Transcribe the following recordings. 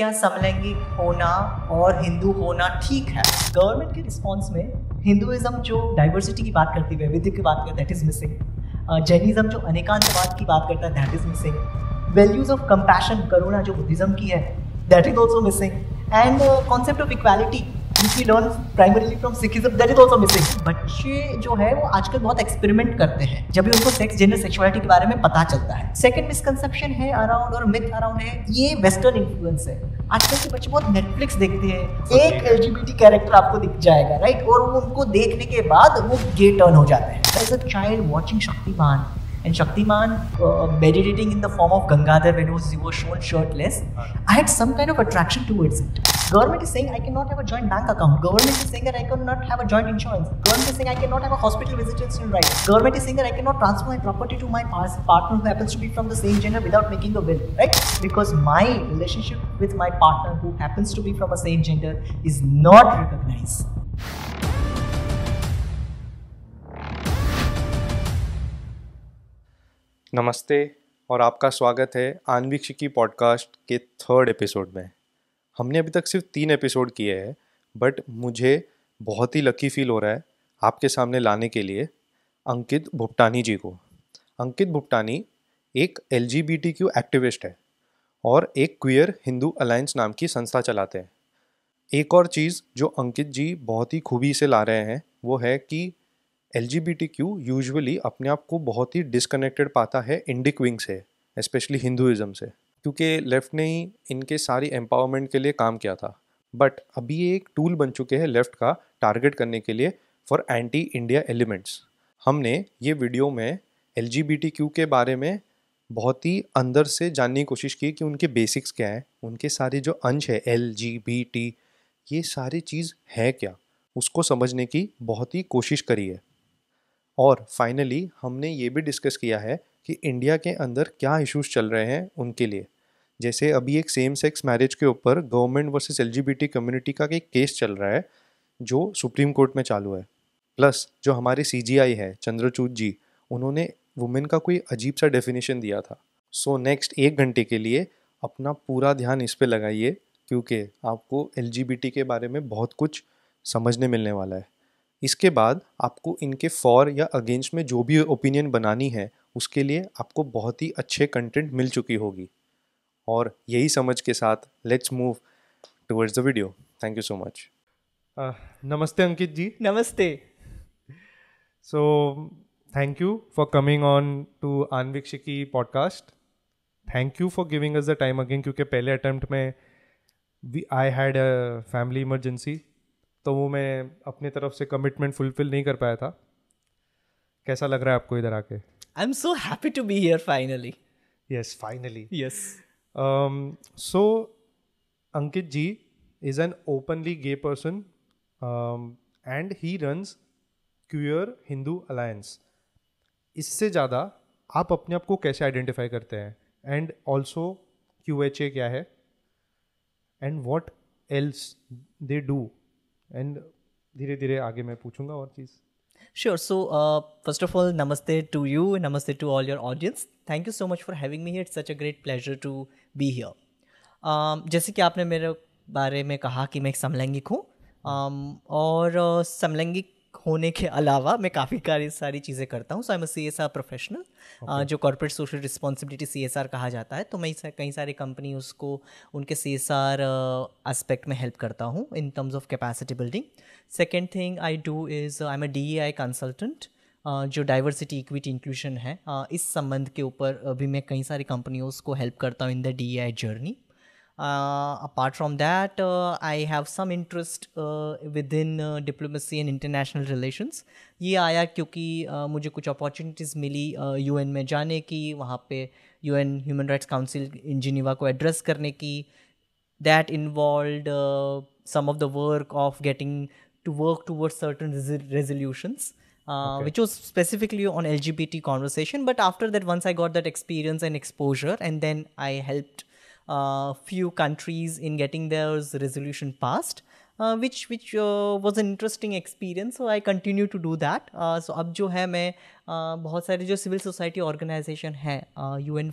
क्या समलैंगिक होना और हिंदू होना ठीक है गवर्नमेंट के रिस्पॉन्स में हिंदुइज्म जो डाइवर्सिटी की बात करती है वैविध्य की बात करता है दैट इज़ मिसिंग जैनिज्म जो अनेकांतवाद की बात करता है that is missing values of compassion करुणा जो बुद्धिज़्म की है that is also missing and concept of equality she के बारे में पता चलता है अराउंड है ये वेस्टर्न इन्फ्लुएंस है आजकल के बच्चे बहुत नेटफ्लिक्स देखते हैं okay. एक एलजीबीटी कैरेक्टर आपको दिख जाएगा राइट और उनको देखने के बाद वो गे टर्न हो जाते हैं as a child watching Shaktiman And Shaktiman uh, meditating in the form of Gangadhar when he was shown shirtless, I had some kind of attraction towards it. Government is saying I cannot have a joint bank account. Government is saying that I cannot have a joint insurance. Government is saying I cannot have a hospital visitation right. Government is saying that I cannot transfer my property to my partner who happens to be from the same gender without making a will, right? Because my relationship with my partner who happens to be from the same gender is not recognized. नमस्ते और आपका स्वागत है Aanvik podcast के third episode में हमने अभी तक सिर्फ तीन एपिसोड किए हैं बट मुझे बहुत ही लकी फील हो रहा है आपके सामने लाने के लिए अंकित भुपटानी जी को अंकित भुपटानी एक एल एक्टिविस्ट है और एक क्वियर हिंदू अलायंस नाम की संस्था चलाते हैं एक और चीज़ जो अंकित जी बहुत ही खूबी से ला रहे हैं वो है कि L G B T Q usually अपने आप को बहुत ही डिसकनेक्टेड पाता है इंडिक विंग से स्पेशली हिंदुज़म से क्योंकि लेफ़्ट ने ही इनके सारी एम्पावरमेंट के लिए काम किया था बट अभी ये एक टूल बन चुके हैं लेफ़्ट का टारगेट करने के लिए फॉर एंटी इंडिया एलिमेंट्स हमने ये वीडियो में L G B T Q के बारे में बहुत ही अंदर से जानने की कोशिश की कि उनके बेसिक्स क्या हैं उनके सारे जो अंश है एल जी बी टी ये सारी चीज़ है क्या उसको समझने की बहुत ही कोशिश करी है और फाइनली हमने ये भी डिस्कस किया है कि इंडिया के अंदर क्या इश्यूज चल रहे हैं उनके लिए जैसे अभी एक सेम सेक्स मैरिज के ऊपर गवर्नमेंट वर्सेस एलजीबीटी कम्युनिटी का एक केस चल रहा है जो सुप्रीम कोर्ट में चालू है प्लस जो हमारे सीजीआई है चंद्रचूत जी उन्होंने वुमेन का कोई अजीब सा डेफिनेशन दिया था सो so नेक्स्ट एक घंटे के लिए अपना पूरा ध्यान इस पर लगाइए क्योंकि आपको एल के बारे में बहुत कुछ समझने मिलने वाला है इसके बाद आपको इनके फॉर या अगेंस्ट में जो भी ओपिनियन बनानी है उसके लिए आपको बहुत ही अच्छे कंटेंट मिल चुकी होगी और यही समझ के साथ let's move towards the video thank you so much नमस्ते अंकित जी नमस्ते so thank you for coming on to Aanvik podcast thank you for giving us the time again क्योंकि पहले अटैम्प्ट में we I had a family emergency तो वो मैं अपनी तरफ से कमिटमेंट फुलफिल नहीं कर पाया था कैसा लग रहा है आपको इधर आके I am so happy to be here finally yes finally yes so Ankit ji is an openly gay person and he runs queer Hindu alliance इससे ज़्यादा आप अपने आप को कैसे आइडेंटिफाई करते हैं and also Q H A क्या है and what else they do and धीरे धीरे आगे मैं पूछूंगा और चीज़ sure so first of all नमस्ते टू यू नमस्ते to all your audience thank you so much for having me it's such a great pleasure to be here जैसे कि आपने मेरे बारे में कहा कि मैं एक समलैंगिक हूँ um, और uh, समलैंगिक होने के अलावा मैं काफ़ी कार्य सारी चीज़ें करता हूँ so I am C S R professional जो corporate social responsibility C S R कहा जाता है तो मैं सा, कई सारी कंपनी उसको उनके सी एस आर एस्पेक्ट में हेल्प करता हूँ in terms of capacity building second thing I do is I am a D E I consultant जो डाइवर्सिटी इक्विटी इंक्लूशन है uh, इस संबंध के ऊपर भी मैं कई सारी कंपनी को हेल्प करता हूँ in the D I journey Uh, apart from that, uh, I have some interest uh, within diplomacy and international relations. ये आया क्योंकि मुझे कुछ अपॉर्चुनिटीज़ मिली यूएन में जाने की वहाँ पे UN human rights council in Geneva को एड्रेस करने की that involved some of the work of getting to work towards certain resolutions which was specifically on lgbt conversation but after that once i got that experience and exposure and then i helped uh, few countries in getting their resolution passed. Uh, which which uh, was an interesting experience so i continue to do that uh, so अब जो है मैं uh, बहुत सारे जो civil society organisation हैं U uh, N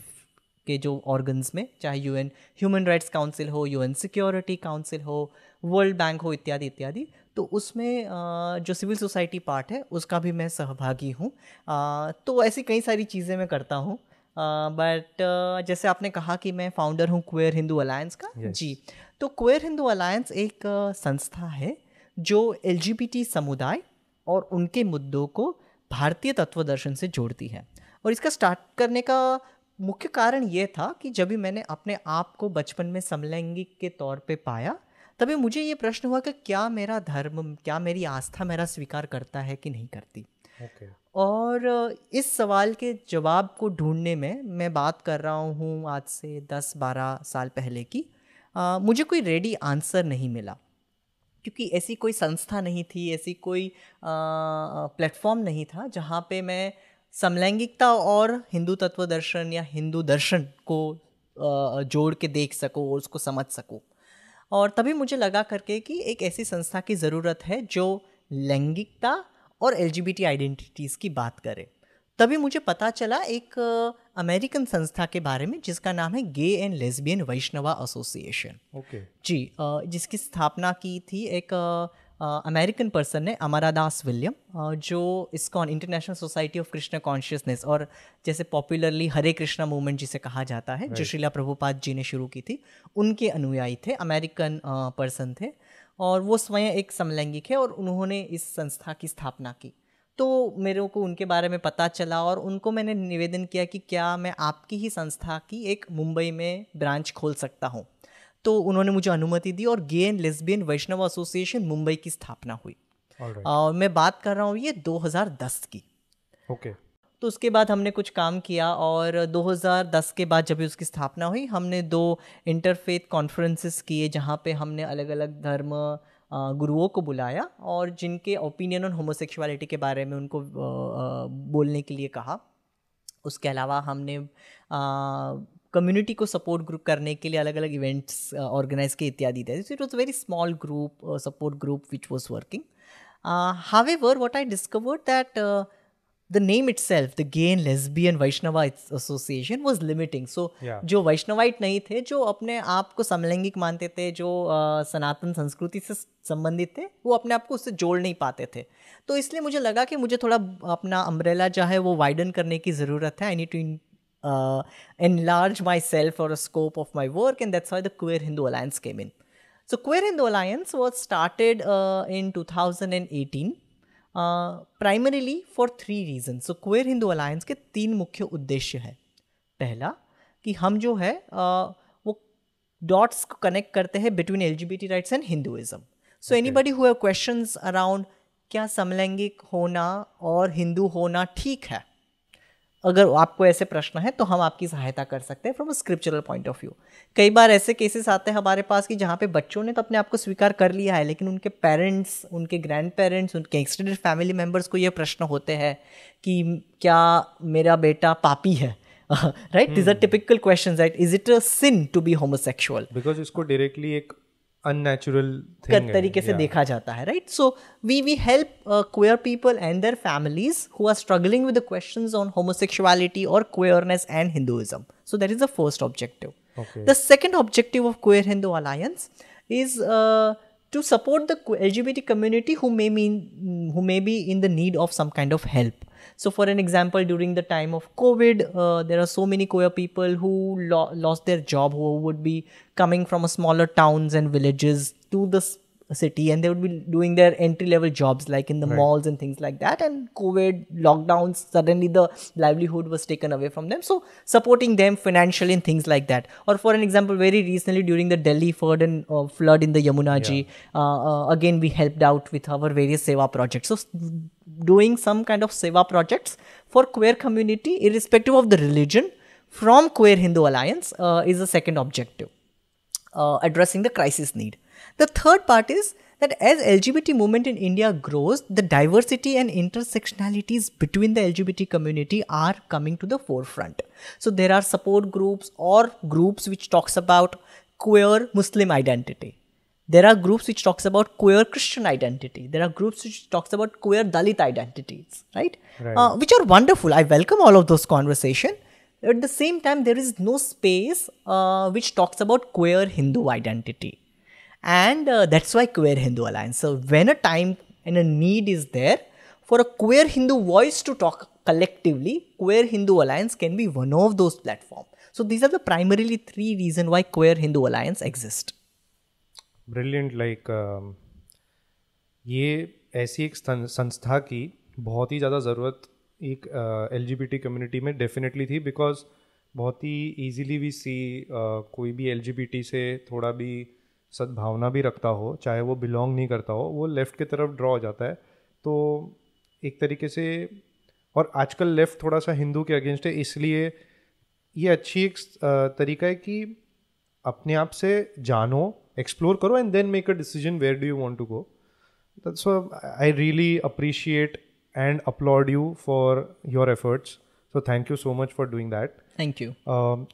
के जो ऑर्गन्स में चाहे U N human rights council हो यू एन सिक्योरिटी काउंसिल हो वर्ल्ड बैंक हो इत्यादि इत्यादि तो उसमें uh, जो सिविल सोसाइटी पार्ट है उसका भी मैं सहभागी हूँ तो ऐसी कई सारी चीज़ें मैं करता हूँ बट uh, uh, जैसे आपने कहा कि मैं फाउंडर हूँ क्वेयर हिंदू अलायंस का yes. जी तो क्वेयर हिंदू अलायंस एक uh, संस्था है जो एल समुदाय और उनके मुद्दों को भारतीय तत्व दर्शन से जोड़ती है और इसका स्टार्ट करने का मुख्य कारण ये था कि जब भी मैंने अपने आप को बचपन में समलैंगिक के तौर पे पाया तभी मुझे ये प्रश्न हुआ कि क्या मेरा धर्म क्या मेरी आस्था मेरा स्वीकार करता है कि नहीं करती okay. और इस सवाल के जवाब को ढूंढने में मैं बात कर रहा हूँ आज से 10-12 साल पहले की आ, मुझे कोई रेडी आंसर नहीं मिला क्योंकि ऐसी कोई संस्था नहीं थी ऐसी कोई प्लेटफॉर्म नहीं था जहाँ पे मैं समलैंगिकता और हिंदू तत्व दर्शन या हिंदू दर्शन को आ, जोड़ के देख सकूँ और उसको समझ सकूँ और तभी मुझे लगा करके कि एक ऐसी संस्था की ज़रूरत है जो लैंगिकता और एल आइडेंटिटीज़ की बात करें तभी मुझे पता चला एक अमेरिकन संस्था के बारे में जिसका नाम है gay and lesbian Vaishnava association okay जी जिसकी स्थापना की थी एक अमेरिकन पर्सन ने अमरा दास विलियम जो ISKCON international society of Krishna consciousness और जैसे पॉपुलरली हरे कृष्णा मूवमेंट जिसे कहा जाता है right. जो शिला प्रभुपाद जी ने शुरू की थी उनके अनुयायी थे अमेरिकन पर्सन थे और वो स्वयं एक समलैंगिक है और उन्होंने इस संस्था की स्थापना की तो मेरे को उनके बारे में पता चला और उनको मैंने निवेदन किया कि क्या मैं आपकी ही संस्था की एक मुंबई में ब्रांच खोल सकता हूँ तो उन्होंने मुझे अनुमति दी और gay and lesbian Vaishnav association Mumbai की स्थापना हुई और right. uh, मैं बात कर रहा हूँ ये 2010 की ओके okay. तो उसके बाद हमने कुछ काम किया और 2010 के बाद जब भी उसकी स्थापना हुई हमने दो इंटरफेथ कॉन्फ्रेंसेस किए जहाँ पे हमने अलग अलग धर्म गुरुओं को बुलाया और जिनके ओपिनियन ऑन होमोसेक्सुअलिटी के बारे में उनको बोलने के लिए कहा उसके अलावा हमने कम्युनिटी को सपोर्ट ग्रुप करने के लिए अलग अलग इवेंट्स ऑर्गेनाइज किए इत्यादि इत्यादि it was very small group support group which was working however what I discovered that the name itself the gay and lesbian Vaishnava association was limiting so yeah. जो वैष्णवाइट नहीं थे जो अपने आप को समलैंगिक मानते थे जो आ, सनातन संस्कृति से संबंधित थे वो अपने आप को उससे जोड़ नहीं पाते थे तो इसलिए मुझे लगा कि मुझे थोड़ा अपना अम्ब्रेला जो है वो वाइडन करने की ज़रूरत है I need to enlarge myself or a scope of my work and that's why the queer hindu alliance came in so queer hindu alliance was started uh, in 2018 primarily for three reason so queer Hindu alliance के तीन मुख्य उद्देश्य हैं पहला कि हम जो है uh, वो डॉट्स को कनेक्ट करते हैं between L G B T rights and Hinduism so anybody who question around क्या समलैंगिक होना और हिंदू होना ठीक है अगर आपको ऐसे प्रश्न है तो हम आपकी सहायता कर सकते हैं from scriptural point of view कई बार ऐसे केसेस आते हैं हमारे पास कि जहाँ पे बच्चों ने तो अपने आप को स्वीकार कर लिया है लेकिन उनके पेरेंट्स उनके ग्रैंड पेरेंट्स उनके एक्सटेंडेड फैमिली मेम्बर्स को ये प्रश्न होते हैं कि क्या मेरा बेटा पापी है right these are typical question right is it a sin to be homosexual because इसको डायरेक्टली एक अननेचुरल तरीके से देखा जाता है right so we we help queer people and their families who are struggling with the questions on homosexuality और queerness and Hinduism so that is the first objective the second objective of queer Hindu alliance is to support the LGBT community who may mean who may be in the need of some kind of help So, for an example, during the time of COVID, uh, there are so many queer people who lo- lost their job who would be coming from smaller towns and villages to the city and they would be doing their entry level jobs like in the right. malls and things like that and covid lockdowns suddenly the livelihood was taken away from them so supporting them financially and things like that or for an example very recently during the delhi flood and uh, flood in the yamunaji yeah. uh, uh, again we helped out with our various seva projects so doing some kind of seva projects for queer community irrespective of the religion from queer hindu alliance uh, is the second objective uh, addressing the crisis need the third part is that as lgbt movement in india grows the diversity and intersectionalities between the lgbt community are coming to the forefront so there are support groups or groups which talks about queer muslim identity there are groups which talks about queer christian identity there are groups which talks about queer dalit identities right, right. Uh, which are wonderful i welcome all of those conversation at the same time there is no space uh, which talks about queer hindu identity and uh, that's why queer hindu alliance so when a time and a need is there for a queer hindu voice to talk collectively queer hindu alliance can be one of those platforms so these are the primarily three reasons why queer hindu alliance exists brilliant like like, uh, ये ऐसी एक संस्था की बहुत ही ज़्यादा ज़रूरत एक L G community में डेफिनेटली थी बिकॉज बहुत ही ईजीली भी सी कोई भी एल से थोड़ा भी सद्भावना भी रखता हो चाहे वो बिलोंग नहीं करता हो वो लेफ़्ट की तरफ ड्रॉ हो जाता है तो एक तरीके से और आजकल लेफ़्ट थोड़ा सा हिंदू के अगेंस्ट है इसलिए ये अच्छी एक तरीका है कि अपने आप से जानो एक्सप्लोर करो and then make a decision where do you want to go so I really appreciate and applaud you for your efforts so thank you so much for doing that thank you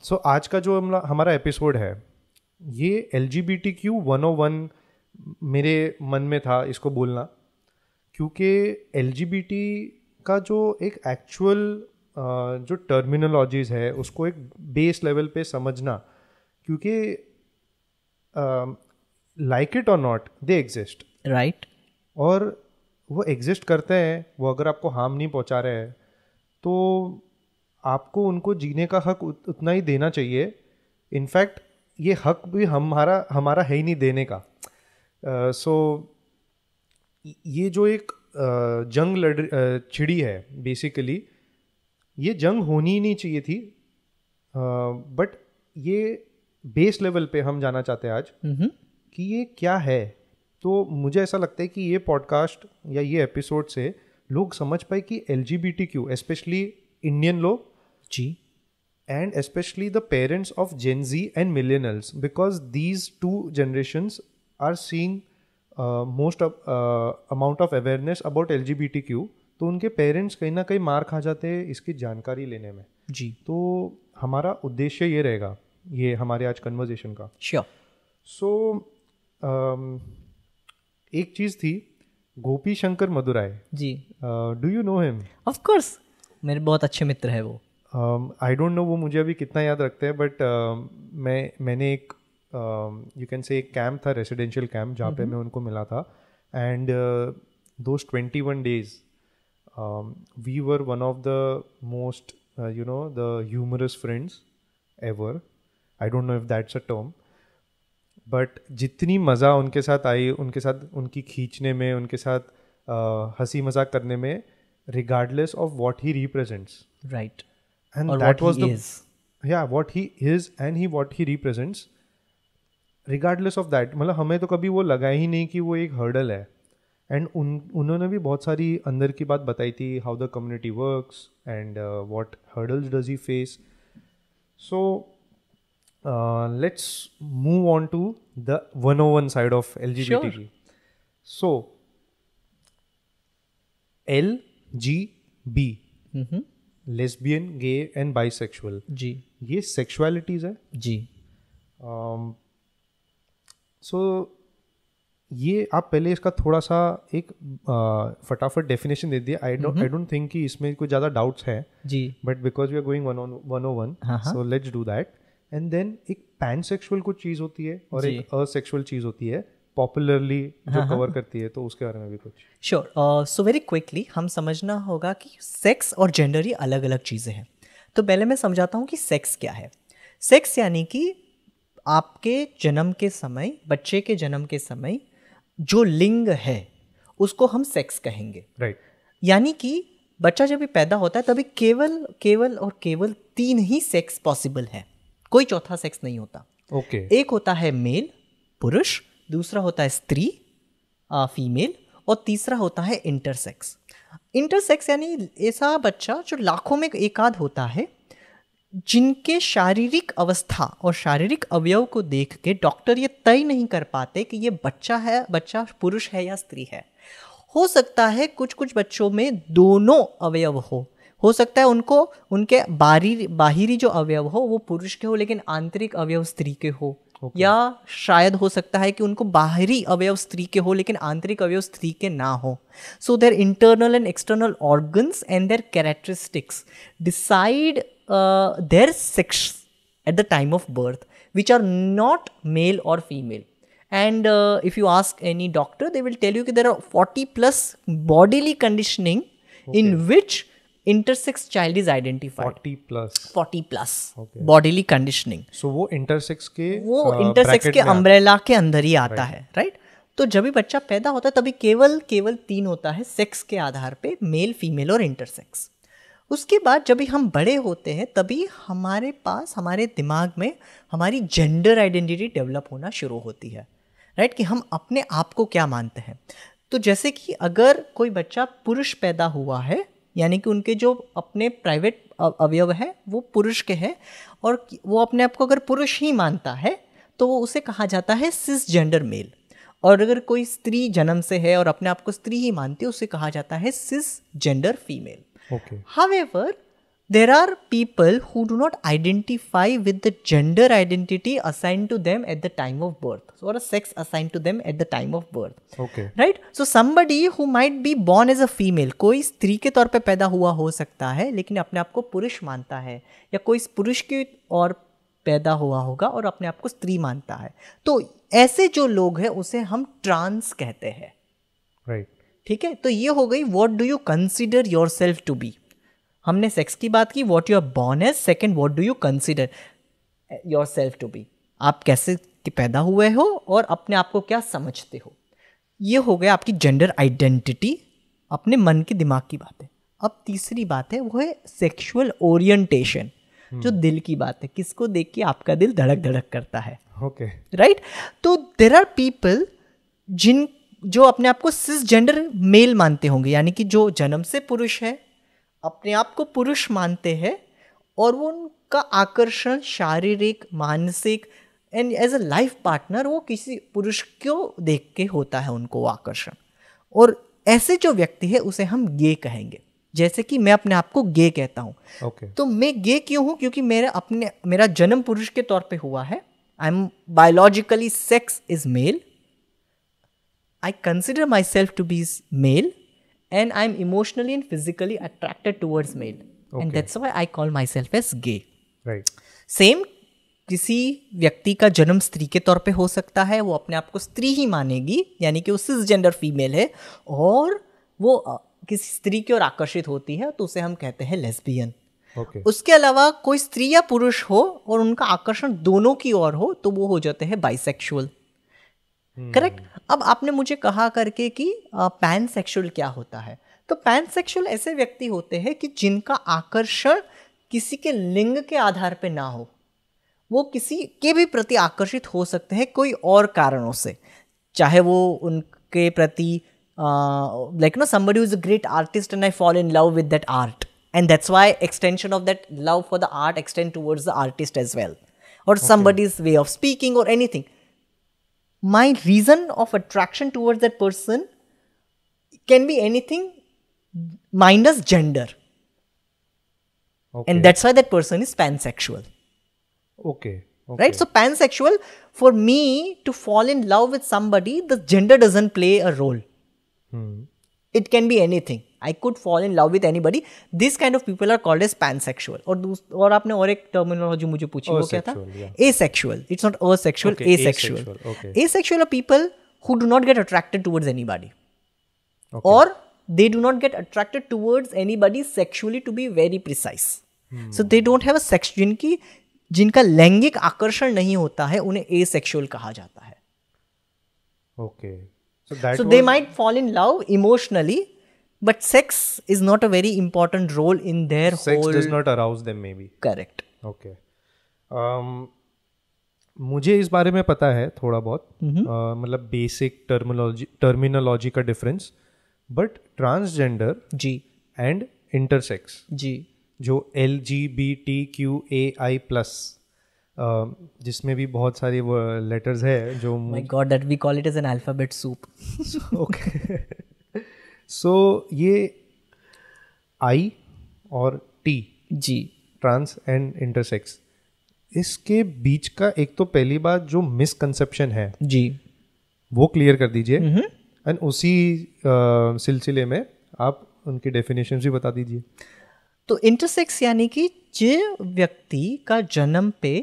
so आज का जो हमारा episode है ये L G B T Q one o one मेरे मन में था इसको बोलना क्योंकि एल जी बी टी का जो एक एक्चुअल uh, जो टर्मिनोलॉजीज है उसको एक बेस लेवल पे समझना क्योंकि लाइक इट और नॉट दे एग्जिस्ट राइट और वो एग्जिस्ट करते हैं वो अगर आपको हार्म नहीं पहुंचा रहे हैं तो आपको उनको जीने का हक उत, उतना ही देना चाहिए इनफैक्ट ये हक भी हमारा हमारा है ही नहीं देने का सो uh, so, ये जो एक uh, जंग लड़ uh, छिड़ी है बेसिकली ये जंग होनी ही नहीं चाहिए थी बट ये बेस लेवल पे हम जाना चाहते हैं आज कि ये क्या है तो मुझे ऐसा लगता है कि ये पॉडकास्ट या ये एपिसोड से लोग समझ पाए कि L G B T Q specially Indian लोग जी and especially the parents of Gen Z and millennials because these two generations are seeing most amount of awareness about L G B T Q तो उनके parents कहीं ना कहीं मार खा जाते हैं इसकी जानकारी लेने में जी तो हमारा उद्देश्य ये रहेगा ये हमारे आज कन्वर्जेशन का श्योर सो um, एक चीज़ थी Gopi Shankar Madurai ji do you know him of course मेरे बहुत अच्छे मित्र है वो आई डोंट नो वो मुझे अभी कितना याद रखते हैं बट uh, um, मैं मैंने एक यू कैन से एक कैम्प था रेसिडेंशियल कैम्प जहाँ पे mm-hmm. मैं उनको मिला था एंड दो twenty one days we were one of the most you know the humorous friends ever I don't know if that's a term but जितनी मज़ा उनके साथ आई उनके साथ उनकी खींचने में उनके साथ हंसी मजाक करने में regardless of what he represents right and that was या what he is and he what he represents regardless of that मतलब हमें तो कभी वो लगा ही नहीं कि वो एक हर्डल है एंड उन उन्होंने भी बहुत सारी अंदर की बात बताई थी how the community works and what hurdles does he face so uh, let's move on to the 101 side of LGBTQ. Sure. So, L, G, B. Mm-hmm. Lesbian gay and sexual जी ये सेक्सुअलिटीज है जी सो ये आप पहले इसका थोड़ा सा एक uh, फटाफट डेफिनेशन दे दिए आई आई डोंट थिंक कि इसमें कोई ज़्यादा डाउट्स है जी but because we are going one one o one so let's do that and then एक पैनसेक्सुअल कुछ चीज होती है और एक असेक्सुअल चीज होती है पॉपुलरली जो कवर हाँ, हाँ। करती है तो उसके बारे में भी कुछ श्योर सो वेरी क्विकली हम समझना होगा कि सेक्स और जेंडर ही अलग अलग चीज़ें हैं तो पहले मैं समझाता हूँ कि सेक्स क्या है सेक्स यानी कि आपके जन्म के समय बच्चे के जन्म के समय जो लिंग है उसको हम सेक्स कहेंगे राइट right. यानी कि बच्चा जब भी पैदा होता है तभी केवल केवल और केवल तीन ही सेक्स पॉसिबल है कोई चौथा सेक्स नहीं होता ओके okay. एक होता है मेल पुरुष दूसरा होता है स्त्री फीमेल और तीसरा होता है इंटरसेक्स इंटरसेक्स यानी ऐसा बच्चा जो लाखों में एकाध होता है जिनके शारीरिक अवस्था और शारीरिक अवयव को देख के डॉक्टर ये तय नहीं कर पाते कि ये बच्चा है बच्चा पुरुष है या स्त्री है हो सकता है कुछ कुछ बच्चों में दोनों अवयव हो हो सकता है उनको उनके बाहरी बाहरी जो अवयव हो वो पुरुष के हो लेकिन आंतरिक अवयव स्त्री के हो okay. या शायद हो सकता है कि उनको बाहरी अवयव स्त्री के हो लेकिन आंतरिक अवयव स्त्री के ना हो so their internal and external organs and their characteristics decide their sex at the time of birth which are not male और female and uh, if you ask any doctor they will tell you that there are 40 plus bodily conditioning okay. in which intersex child is identified plus forty plus bodily conditioning so वो intersex के वो intersex uh, के umbrella के अंदर ही आता है right तो जब भी बच्चा पैदा होता है तभी केवल केवल तीन होता है सेक्स के आधार पे मेल फीमेल और इंटरसेक्स उसके बाद जब भी हम बड़े होते हैं तभी हमारे पास हमारे दिमाग में हमारी जेंडर आइडेंटिटी डेवलप होना शुरू होती है राइट कि हम अपने आप को क्या मानते हैं तो जैसे कि अगर कोई बच्चा पुरुष पैदा हुआ है यानी कि उनके जो अपने प्राइवेट अवयव है वो पुरुष के हैं और वो अपने आप को अगर पुरुष ही मानता है तो वो उसे कहा जाता है सिस जेंडर मेल और अगर कोई स्त्री जन्म से है और अपने आप को स्त्री ही मानती है उसे कहा जाता है cisgender female however there are people who do not identify with the gender identity assigned to them at the time of birth or a sex assigned to them at the time of birth okay right so somebody who might be born as a female कोई स्त्री के तौर पे पैदा हुआ हो सकता है लेकिन अपने आप को पुरुष मानता है या कोई पुरुष के और पैदा हुआ होगा और अपने आप को स्त्री मानता है तो ऐसे जो लोग हैं उसे हम ट्रांस कहते हैं राइट right. ठीक है तो ये हो गई what do you consider yourself to be हमने सेक्स की बात की what you're born as second what do you consider yourself to be आप कैसे पैदा हुए हो और अपने आप को क्या समझते हो ये हो गया आपकी जेंडर आइडेंटिटी अपने मन के दिमाग की बात है अब तीसरी बात है वो है सेक्सुअल ओरिएंटेशन जो हम्म। दिल की बात है किसको देख के आपका दिल धड़क धड़क करता है ओके okay. Right right? तो देर आर पीपल जिन जो अपने आप को सिस जेंडर मेल मानते होंगे यानी कि जो जन्म से पुरुष है अपने आप को पुरुष मानते हैं और वो उनका आकर्षण शारीरिक मानसिक and as a life partner वो किसी पुरुष को देख के होता है उनको आकर्षण और ऐसे जो व्यक्ति है उसे हम गे कहेंगे जैसे कि मैं अपने आप को गे कहता हूँ okay. तो मैं गे क्यों हूँ क्योंकि मेरा अपने मेरा जन्म पुरुष के तौर पे हुआ है I am biologically sex is male I consider myself to be male and I'm emotionally and physically attracted towards male. Okay. And that's why I call myself as gay. Right. Same किसी व्यक्ति का जन्म स्त्री के तौर पे हो सकता है वो अपने आप को स्त्री ही मानेगी यानी कि वो सिस जेंडर फीमेल है और वो किसी स्त्री की ओर आकर्षित होती है तो उसे हम कहते हैं लेस्बियन okay. उसके अलावा कोई स्त्री या पुरुष हो और उनका आकर्षण दोनों की ओर हो तो वो हो जाते हैं बाइसेक्शुअल करेक्ट अब आपने मुझे कहा करके कि पैन सेक्शुअल क्या होता है तो पैन सेक्शुअल ऐसे व्यक्ति होते हैं कि जिनका आकर्षण किसी के लिंग के आधार पे ना हो वो किसी के भी प्रति आकर्षित हो सकते हैं कोई और कारणों से चाहे वो उनके प्रति like no somebody is a great artist and I fall in love with that art and that's why extension of that love for the art extend towards the artist as well और somebody's way of speaking और anything my reason of attraction towards that person can be anything minus gender. Okay. And that's why that person is pansexual. Okay. okay. Right? So, pansexual, for me to fall in love with somebody, the gender doesn't play a role. Hmm. It can be anything I could fall in love with anybody this kind of people are called as pansexual और और आपने और एक terminology मुझे पूछी वो क्या था asexual it's not a sexual asexual asexual are people who do not get attracted towards anybody और they do not get attracted towards anybody sexually to be very precise so they don't have a sex जिनकी जिनका लैंगिक आकर्षण नहीं होता है उन्हें ए sexual कहा जाता है okay okay. that so, was... they might fall in love emotionally but sex is not a very important role in their sex whole does not arouse them maybe correct okay um, मुझे इस बारे में पता है थोड़ा बहुत मतलब basic termology terminology का डिफरेंस बट ट्रांसजेंडर जी एंड इंटरसेक्स जी जो L G B T Q A I plus जिसमें भी बहुत सारी लेटर्स है जो my god that we call it as an alphabet soup okay so ये आई और टी जी ट्रांस एंड इंटरसेक्स इसके बीच का एक तो पहली बात जो मिसकंसेप्शन है जी वो क्लियर कर दीजिए एंड mm-hmm. उसी सिलसिले में आप उनकी डेफिनेशन भी बता दीजिए तो इंटरसेक्स यानी कि जो व्यक्ति का जन्म पे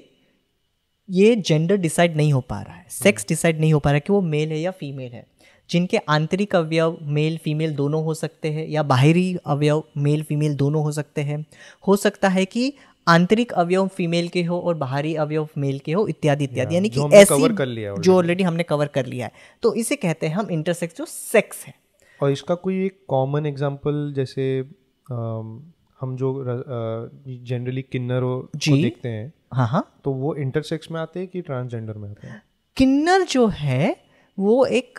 ये जेंडर डिसाइड नहीं हो पा रहा है सेक्स डिसाइड hmm. नहीं हो पा रहा है कि वो मेल है या फीमेल है जिनके आंतरिक अवयव मेल फीमेल दोनों हो सकते हैं या बाहरी अवयव मेल फीमेल दोनों हो सकते हैं हो सकता है कि आंतरिक अवयव फीमेल के हो और बाहरी अवयव मेल के हो इत्यादि इत्यादि यानी कि ऐसी कर लिया जो ऑलरेडी हमने कवर कर लिया है तो इसे कहते हैं हम इंटरसेक्स जो सेक्स है और इसका कोई एक कॉमन एग्जाम्पल जैसे आ, हम जो जनरली किन्नर को देखते हैं हाँ हाँ तो वो इंटरसेक्स में आते हैं कि ट्रांसजेंडर में आते हैं किन्नर जो है वो एक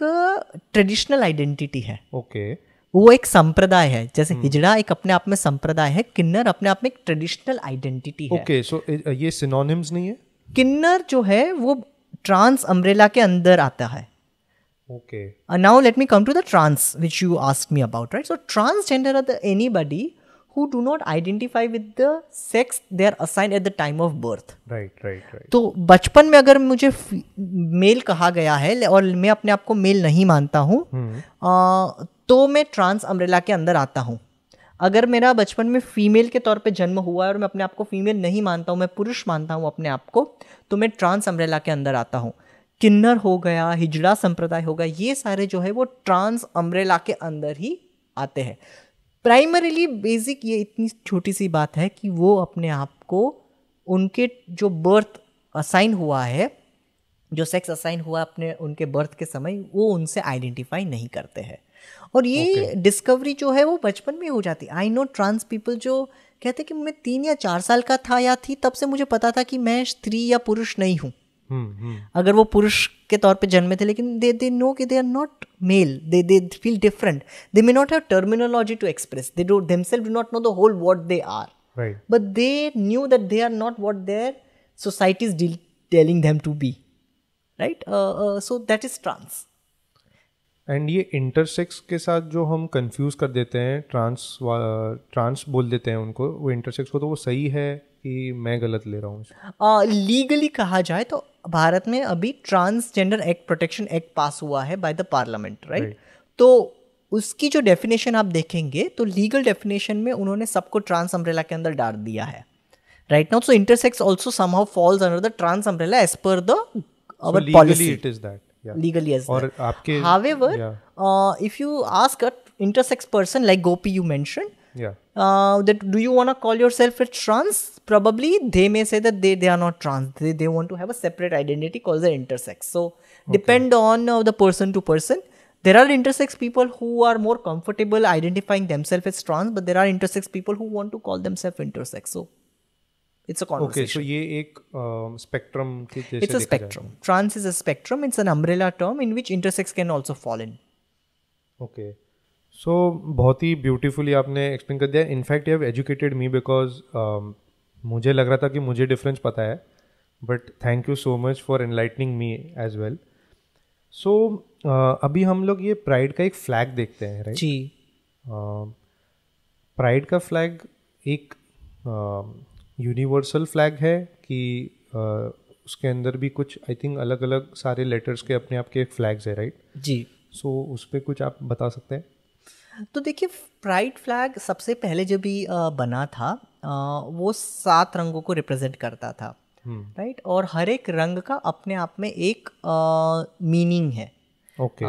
ट्रेडिशनल आइडेंटिटी है ओके वो एक संप्रदाय है जैसे हम्म। हिजड़ा एक अपने आप में संप्रदाय है किन्नर अपने आप में एक ट्रेडिशनल आइडेंटिटी है ओके सो ये सिनोनिम्स नहीं है किन्नर जो है वो ट्रांस अम्ब्रेला के अंदर आता है okay now let me come to the trans which you ask me about right so transgender are anybody who do not identify with the sex they are assigned at the time of birth right right right तो बचपन में अगर मुझे mail कहा गया है और मैं अपने आप को मेल नहीं मानता हूँ hmm. तो मैं ट्रांस अम्ब्रेला के अंदर आता हूँ अगर मेरा बचपन में फीमेल के तौर पे जन्म हुआ है और मैं अपने आप को फीमेल नहीं मानता हूँ मैं पुरुष मानता हूँ अपने आप को तो मैं ट्रांस अम्ब्रेला के अंदर आता हूँ किन्नर हो गया हिजड़ा संप्रदाय हो गया ये सारे जो है वो ट्रांस अम्ब्रेला के अंदर ही आते हैं प्राइमरीली बेसिक ये इतनी छोटी सी बात है कि वो अपने आप को उनके जो बर्थ असाइन हुआ है जो सेक्स असाइन हुआ अपने उनके बर्थ के समय वो उनसे आइडेंटिफाई नहीं करते हैं और ये डिस्कवरी okay. जो है वो बचपन में हो जाती आई नो ट्रांस पीपल जो कहते कि मैं तीन या चार साल का था या थी तब से मुझे पता था कि मैं स्त्री या पुरुष नहीं हूँ हम्म, हम्म। अगर वो पुरुष के तौर पे जन्मे थे लेकिन दे दे नो कि they are not male they they feel different they may not have terminology to express they do themself do not know the whole what they are but they knew that they are not what their society is telling them to be right so that is trans and ये intersex के साथ जो हम confuse कर देते हैं trans trans बोल देते हैं उनको वो इंटरसेक्स को तो वो सही है कि मैं गलत ले रहा हूँ लीगली कहा जाए तो भारत में अभी transgender act protection act pass हुआ है बाय द पार्लियामेंट राइट तो उसकी जो डेफिनेशन आप देखेंगे तो लीगल डेफिनेशन में उन्होंने सबको ट्रांस अम्ब्रेला के अंदर डाल दिया है right now so intersex also somehow falls under the trans umbrella as per the policy it is that legally as आपके well. Aapke, however yeah. uh, if you ask a intersex person yeah uh, that do you want to call yourself a trans probably they may say that they, they are not trans they, they want to have a separate identity called the intersex so okay. depend on uh, the person to person there are intersex people who are more comfortable identifying themselves as trans but there are intersex people who want to call themselves intersex so it's a conversation okay so ye ek um, spectrum it's a spectrum trans is a spectrum it's an umbrella term in which intersex can also fall in okay so बहुत ही beautifully आपने explain कर दिया in fact you have educated me because मुझे लग रहा था कि मुझे डिफरेंस पता है but thank you so much for enlightening me as well so अभी हम लोग ये प्राइड का एक फ्लैग देखते हैं राइट जी प्राइड uh, का फ्लैग एक यूनिवर्सल uh, फ्लैग है कि uh, उसके अंदर भी कुछ आई थिंक अलग अलग सारे लेटर्स के अपने आप के फ्लैग्स है राइट जी सो so, उस पर कुछ आप बता सकते हैं तो देखिए प्राइड फ्लैग सबसे पहले जब भी बना था वो सात रंगों को रिप्रेजेंट करता था राइट हम्म। और हर एक रंग का अपने आप में एक मीनिंग है ओके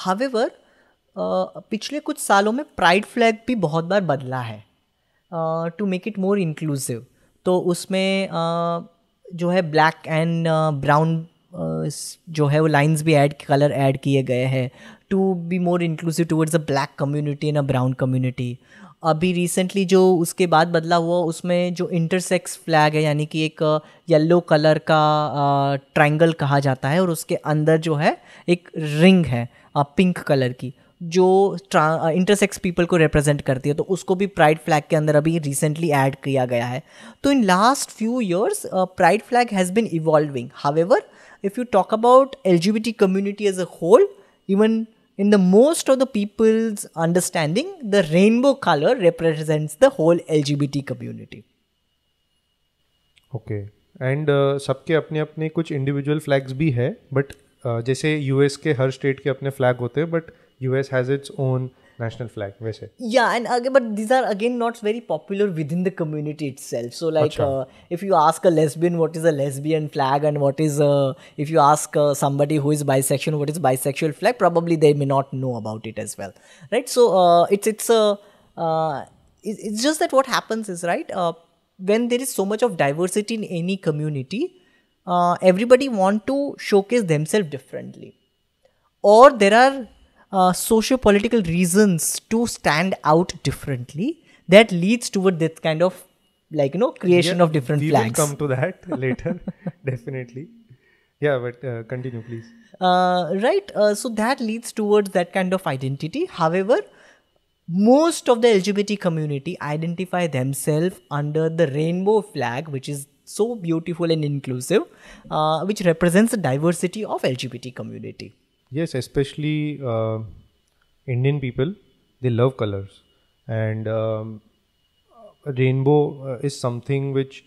हावेवर पिछले कुछ सालों में प्राइड फ्लैग भी बहुत बार बदला है to make it more inclusive तो उसमें जो है ब्लैक एंड ब्राउन जो है वो लाइंस भी ऐड कलर ऐड किए गए हैं to be more inclusive towards a black community and a brown community अभी रिसेंटली जो उसके बाद बदला हुआ उसमें जो इंटरसेक्स फ्लैग है यानी कि एक येलो कलर का ट्रायंगल कहा जाता है और उसके अंदर जो है एक रिंग है पिंक कलर की जो इंटरसेक्स पीपल को रिप्रेजेंट करती है तो उसको भी प्राइड फ्लैग के अंदर अभी रिसेंटली ऐड किया गया है तो in last few years pride flag has been evolving however if you talk about lgbt community as a whole even in the most of the people's understanding the rainbow color represents the whole lgbt community Okay, and uh, सबके अपने अपने कुछ individual flags भी है but uh, जैसे US के हर state के अपने फ्लैग होते हैं but US has its own national flag वैसे yeah and again but these are again not very popular within the community itself so like uh, if you ask a lesbian what is a lesbian flag and what is a if you ask uh, somebody who is bisexual what is bisexual flag probably they may not know about it as well right so uh, it's it's a uh, it's just that what happens is right uh, when there is so much of diversity in any community uh, everybody want to showcase themselves differently or there are uh, socio-political reasons to stand out differently that leads toward this kind of like you know creation yeah, of different we flags. Will come to that later, definitely. Yeah, but uh, continue, please. Uh, right. Uh, so that leads towards that kind of identity. However, most of the LGBT community identify themselves under the rainbow flag, which is so beautiful and inclusive, uh, which represents the diversity of LGBT community. Yes, especially uh, Indian people, they love colors, and um, rainbow uh, is something which,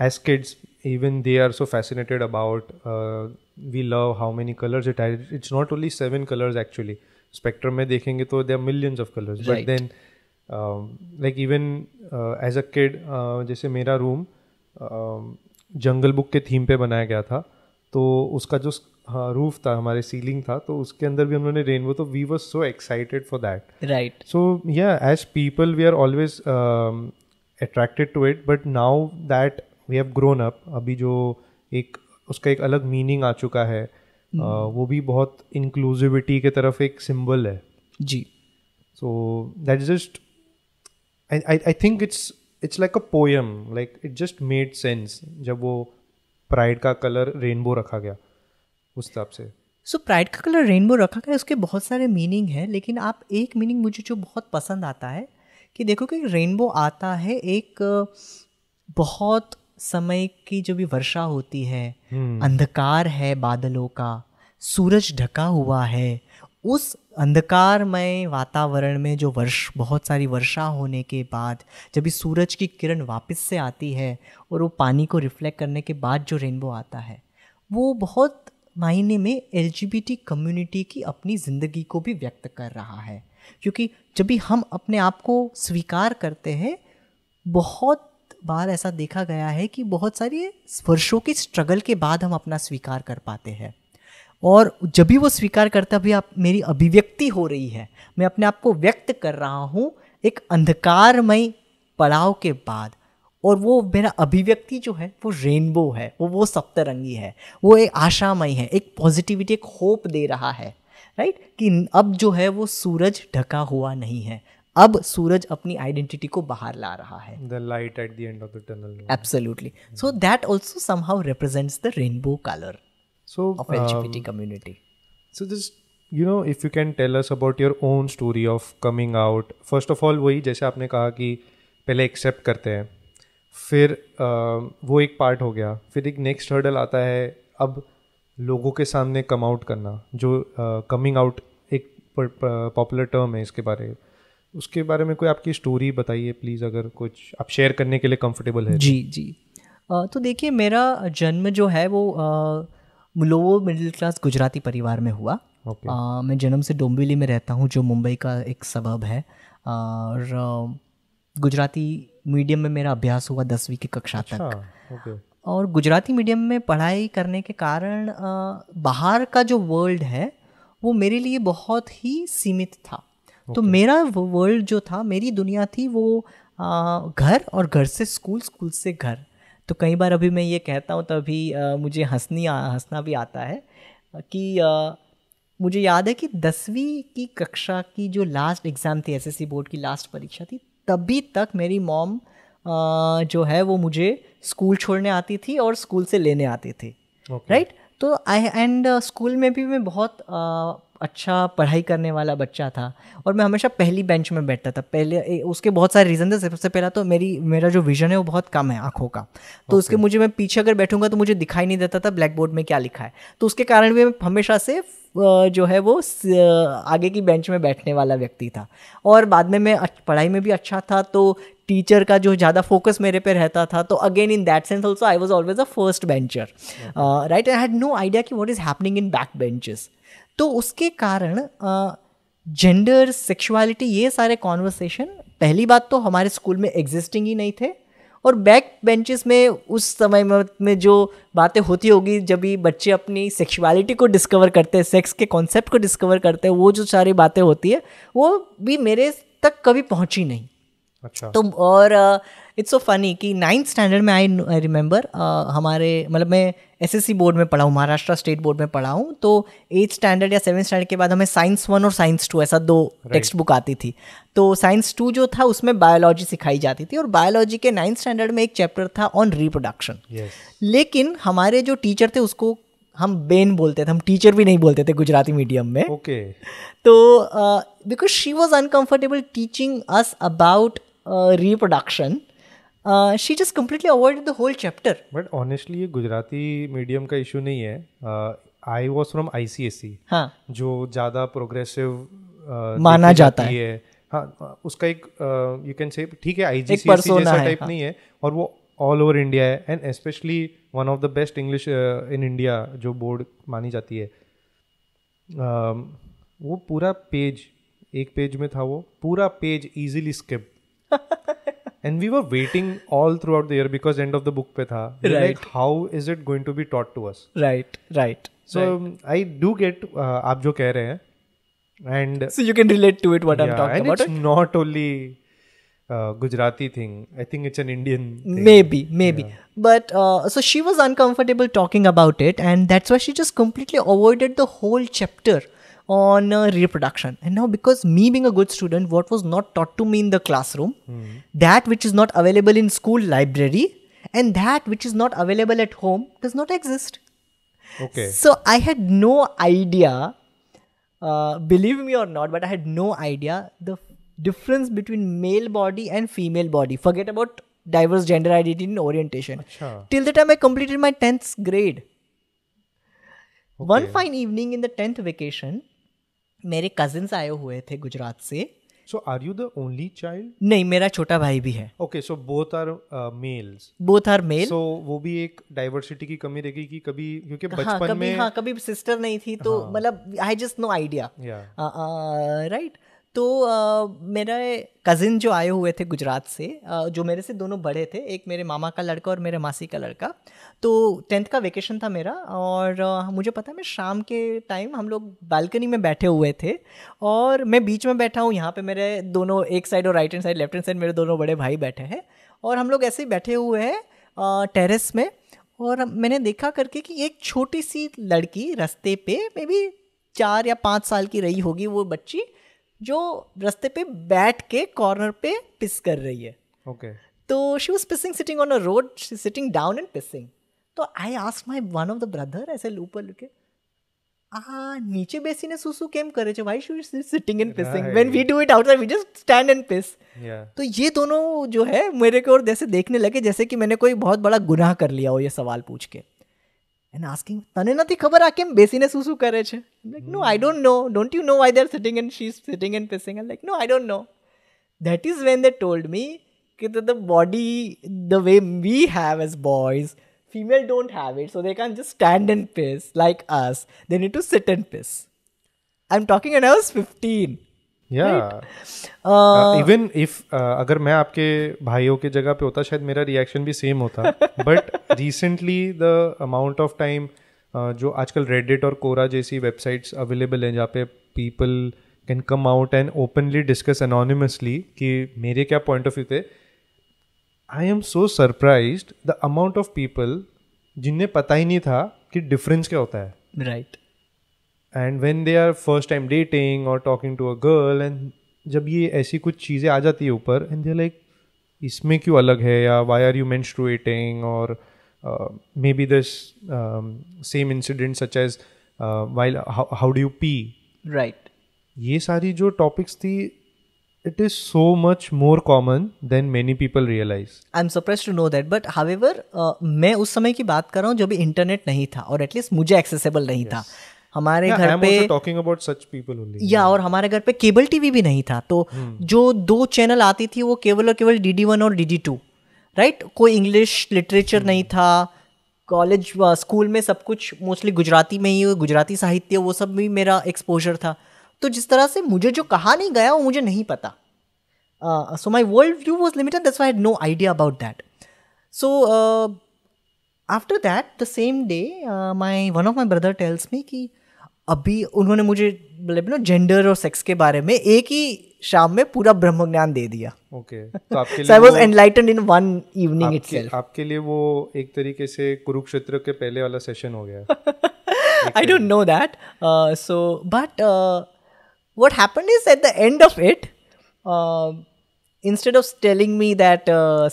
as kids, even they are so fascinated about. Uh, we love how many colors it has. It's not only seven colors actually. Spectrum mein dekhenge to there are millions of colors. Right. But then, um, like even uh, as a kid, uh, jaise mera room um, Jungle Book के theme पे बनाया गया था तो उसका जो हाँ roof था हमारे सीलिंग था तो उसके अंदर भी हम लोगों ने रेनबो तो we was so excited for that right so या as people we are always attracted to it but now that we have grown up अभी जो एक उसका एक अलग मीनिंग आ चुका है mm. आ, uh, वो भी बहुत इंक्लूसिविटी के तरफ एक सिंबल है जी so that is just I I think it's it's like a poem like it just made sense जब वो प्राइड का कलर रेनबो रखा गया उस हिसाब से सो प्राइड का कलर रेनबो रखा गया उसके बहुत सारे मीनिंग है लेकिन आप एक मीनिंग मुझे जो बहुत पसंद आता है कि देखो कि रेनबो आता है एक बहुत समय की जो भी वर्षा होती है हम्म। अंधकार है बादलों का सूरज ढका हुआ है उस अंधकारमय वातावरण में जो वर्ष बहुत सारी वर्षा होने के बाद जब भी सूरज की किरण वापस से आती है और वो पानी को रिफ्लेक्ट करने के बाद जो रेनबो आता है वो बहुत मायने में एल कम्युनिटी की अपनी ज़िंदगी को भी व्यक्त कर रहा है क्योंकि जब भी हम अपने आप को स्वीकार करते हैं बहुत बार ऐसा देखा गया है कि बहुत सारी वर्षों की स्ट्रगल के बाद हम अपना स्वीकार कर पाते हैं और जब भी वो स्वीकार करता भी आप मेरी अभिव्यक्ति हो रही है मैं अपने आप को व्यक्त कर रहा हूँ एक अंधकारमय पड़ाव के बाद और वो मेरा अभिव्यक्ति जो है वो रेनबो है वो वो सप्तरंगी है वो एक आशामय है एक पॉजिटिविटी एक होप दे रहा है राइट right? कि अब जो है वो सूरज ढका हुआ नहीं है अब सूरज अपनी आइडेंटिटी को बाहर ला रहा है the light at the end of the tunnel absolutely so that also somehow represents the rainbow colour so of LGBT community so this you know if you can tell us about your own story of coming out first of all वही जैसे आपने कहा कि पहले accept करते हैं फिर वो एक पार्ट हो गया फिर एक नेक्स्ट हर्डल आता है अब लोगों के सामने कम आउट करना जो कमिंग आउट एक पॉपुलर टर्म है इसके बारे में उसके बारे में कोई आपकी स्टोरी बताइए प्लीज़ अगर कुछ आप शेयर करने के लिए कंफर्टेबल है तो। जी जी आ, तो देखिए मेरा जन्म जो है वो लोअर मिडिल क्लास गुजराती परिवार में हुआ okay. आ, मैं जन्म से डोंबिवली में रहता हूँ जो मुंबई का एक सबब है और गुजराती मीडियम में मेरा अभ्यास हुआ दसवीं की कक्षा तक अच्छा, और गुजराती मीडियम में पढ़ाई करने के कारण बाहर का जो वर्ल्ड है वो मेरे लिए बहुत ही सीमित था तो मेरा वर्ल्ड जो था मेरी दुनिया थी वो घर और घर से स्कूल स्कूल से घर तो कई बार अभी मैं ये कहता हूँ तो अभी मुझे हंसनी हंसना भी आता है कि आ, मुझे याद है कि दसवीं की कक्षा की जो लास्ट एग्ज़ाम थी एसएससी बोर्ड की लास्ट परीक्षा थी तभी तक मेरी मॉम जो है वो मुझे स्कूल छोड़ने आती थी और स्कूल से लेने आती थी राइट okay. right? तो आई एंड स्कूल में भी मैं बहुत अच्छा पढ़ाई करने वाला बच्चा था और मैं हमेशा पहली बेंच में बैठता था पहले उसके बहुत सारे रीज़न थे सबसे पहला तो मेरी मेरा जो विजन है वो बहुत कम है आँखों का तो okay. उसके मुझे मैं पीछे अगर बैठूंगा तो मुझे दिखाई नहीं देता था ब्लैक बोर्ड में क्या लिखा है तो उसके कारण भी मैं हमेशा से जो है वो आगे की बेंच में बैठने वाला व्यक्ति था और बाद में मैं पढ़ाई में भी अच्छा था तो टीचर का जो ज़्यादा फोकस मेरे पे रहता था तो again in that sense also I was always a first bencher right I had no idea कि what is happening in back benches तो उसके कारण जेंडर सेक्सुअलिटी ये सारे कॉन्वर्सेशन पहली बात तो हमारे स्कूल में एग्जिस्टिंग ही नहीं थे और बैक बेंचेस में उस समय में जो बातें होती होगी जब भी बच्चे अपनी सेक्सुअलिटी को डिस्कवर करते हैं सेक्स के कॉन्सेप्ट को डिस्कवर करते हैं वो जो सारी बातें होती है वो भी मेरे तक कभी पहुंची नहीं अच्छा तो और आ, इट्स सो फनी कि नाइन्थ स्टैंडर्ड में आई रिमेंबर uh, हमारे मतलब मैं एस एस सी बोर्ड में पढ़ा हूँ महाराष्ट्र स्टेट बोर्ड में पढ़ा हूँ तो एट स्टैंडर्ड या सेवन स्टैंडर्ड के बाद हमें साइंस वन और साइंस टू ऐसा दो टेक्स्ट बुक आती थी तो साइंस टू जो था उसमें बायोलॉजी सिखाई जाती थी और बायोलॉजी के नाइन्थ स्टैंडर्ड में एक चैप्टर था ऑन रिप्रोडक्शन yes. लेकिन हमारे जो टीचर थे उसको हम बेन बोलते थे हम टीचर भी नहीं बोलते थे गुजराती मीडियम में ओके तो because she was uncomfortable teaching us about reproduction she just completely avoided the whole chapter but honestly ये गुजराती मीडियम का इशू नहीं है I was from I C S C जो ज़्यादा प्रोग्रेसिव uh, माना जाता है हाँ उसका एक यू कैन से ठीक है आई जी e जैसा टाइप हाँ। नहीं है और वो ऑल ओवर इंडिया है and specially one of the best English in India जो बोर्ड मानी जाती है uh, वो पूरा पेज एक पेज में था वो पूरा page easily skip and we were waiting all throughout the year because end of the book pe tha. Right. how is it going to be taught to us? Right, right. So um, I do get uh, आप जो कह रहे हैं and so you can relate to it what I'm talking and about. It's not only uh, Gujarati thing. I think it's an Indian. Maybe, maybe. But uh, so she was uncomfortable talking about it, and that's why she just completely avoided the whole chapter on uh, reproduction. And now, because me being a good student, what was not taught to me in the classroom, mm. that which is not available in school library, and that which is not available at home does not exist. Okay. So I had no idea, uh, believe me or not, but I had no idea the difference between male body and female body. Forget about diverse gender identity and orientation. Achha. Till the time I completed my 10th grade. Okay. One fine evening in the 10th vacation, मेरे cousin आए हुए थे गुजरात से so are you the only child नहीं मेरा छोटा भाई भी है okay so both are males both are male so वो भी एक डाइवर्सिटी की कमी रहेगी कि कभी क्योंकि हाँ, बचपन हाँ, में हाँ कभी सिस्टर नहीं थी तो हाँ. मतलब I just no idea right तो मेरा कज़िन जो आए हुए थे गुजरात से जो मेरे से दोनों बड़े थे एक मेरे मामा का लड़का और मेरे मासी का लड़का तो टेंथ का वेकेशन था मेरा और मुझे पता है मैं शाम के टाइम हम लोग बालकनी में बैठे हुए थे और मैं बीच में बैठा हूँ यहाँ पे मेरे दोनों एक साइड और right hand side left hand side मेरे दोनों बड़े भाई बैठे हैं और हम लोग ऐसे ही बैठे हुए हैं टेरेस में और मैंने देखा करके कि एक छोटी सी लड़की रास्ते पे मे बी चार या पाँच साल की रही होगी वो बच्ची जो रास्ते पे बैठ के कॉर्नर पे पिस कर रही है ओके तो she was pissing sitting on a road she sitting down and pissing तो I ask my one of the brother ऐसे ऊपर लुके आ नीचे बेसी ने सुसु केम करे छे व्हाई शुड શુ sitting and pissing when we do it outside we just stand and piss तो ये दोनों जो है मेरे को और जैसे देखने लगे जैसे कि मैंने कोई बहुत बड़ा गुनाह कर लिया हो ये सवाल पूछ के and asking તને નથી ખબર આ કેમ બેસીને શું શું કરે છે like know I don't know don't you know sitting there sitting and she is sitting and pissing and like know I don't know that is when they told me કે the body the way we have as boys female don't have it so they can't just stand and piss like us they need to sit and piss i'm talking and i was 15 या even if अगर मैं आपके भाइयों के जगह पे होता शायद मेरा रिएक्शन भी सेम होता but recently the amount of time जो आजकल रेडिट और कोरा जैसी वेबसाइट्स अवेलेबल हैं जहाँ पे people can come out and openly discuss anonymously कि मेरे क्या पॉइंट ऑफ व्यू थे I am so surprise the amount of people जिन्हें पता ही नहीं था कि डिफरेंस क्या होता है right right. And when they are first time dating और talking to a girl and जब ये ऐसी कुछ चीज़ें आ जाती है ऊपर एंड दे लाइक इसमें क्यों अलग है या वाई आर यू एटिंग और maybe this same incident such as while how do you pee right ये सारी जो टॉपिक्स थी it is so much more common than many people realise I am surprise to know that but however मैं उस समय की बात कर रहा हूँ जब इंटरनेट नहीं था और एटलीस्ट मुझे एक्सेसिबल नहीं yes. था हमारे घर पे talking about such people only या और हमारे घर पे केबल टीवी भी नहीं था तो hmm. जो दो चैनल आती थी वो केवल और केवल डी डी वन और डी डी टू राइट कोई इंग्लिश लिटरेचर hmm. नहीं था कॉलेज स्कूल uh, में सब कुछ मोस्टली गुजराती में ही गुजराती साहित्य वो सब भी मेरा एक्सपोजर था तो जिस तरह से मुझे जो कहा नहीं गया वो मुझे नहीं पता so my world view was limited thus had no idea about that so after that the same day my one of my brother tells me कि uh, अभी उन्होंने मुझे मतलब ना जेंडर और सेक्स के बारे में एक ही शाम में पूरा ब्रह्म ज्ञान दे दिया ओके okay. तो आपके लिए was enlightened in one evening itself आपके लिए वो एक तरीके से कुरुक्षेत्र के पहले वाला सेशन हो गया I don't know that so but what happened is at the end of it instead of telling me that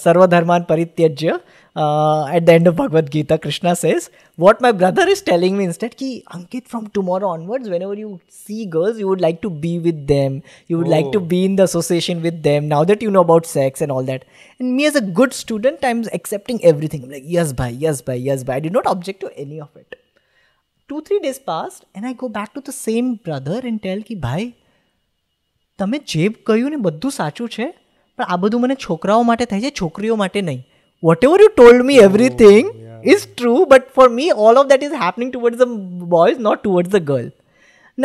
सर्वधर्मान परित्यज्य uh, at the end of Bhagavad Gita, Krishna says, What my brother is telling me instead, ki Ankit, from tomorrow onwards, whenever you see girls, you would like to be with them. You would oh. like to oh. be in the association with them now that you know about sex and all that. And me as a good student, I'm accepting everything. I'm like, Yes, bhai, yes, bhai, yes, bhai. I did not object to any of it. Two, three days passed, and I go back to the same brother and tell ki, Bhai, તમે જે કહ્યું ને બધું સાચું છે પણ આ બધું મને છોકરાઓ માટે થાય છે છોકરીઓ માટે નહીં whatever you told me, everything yeah. is true. But for me, all of that is happening towards the boys, not towards the girl.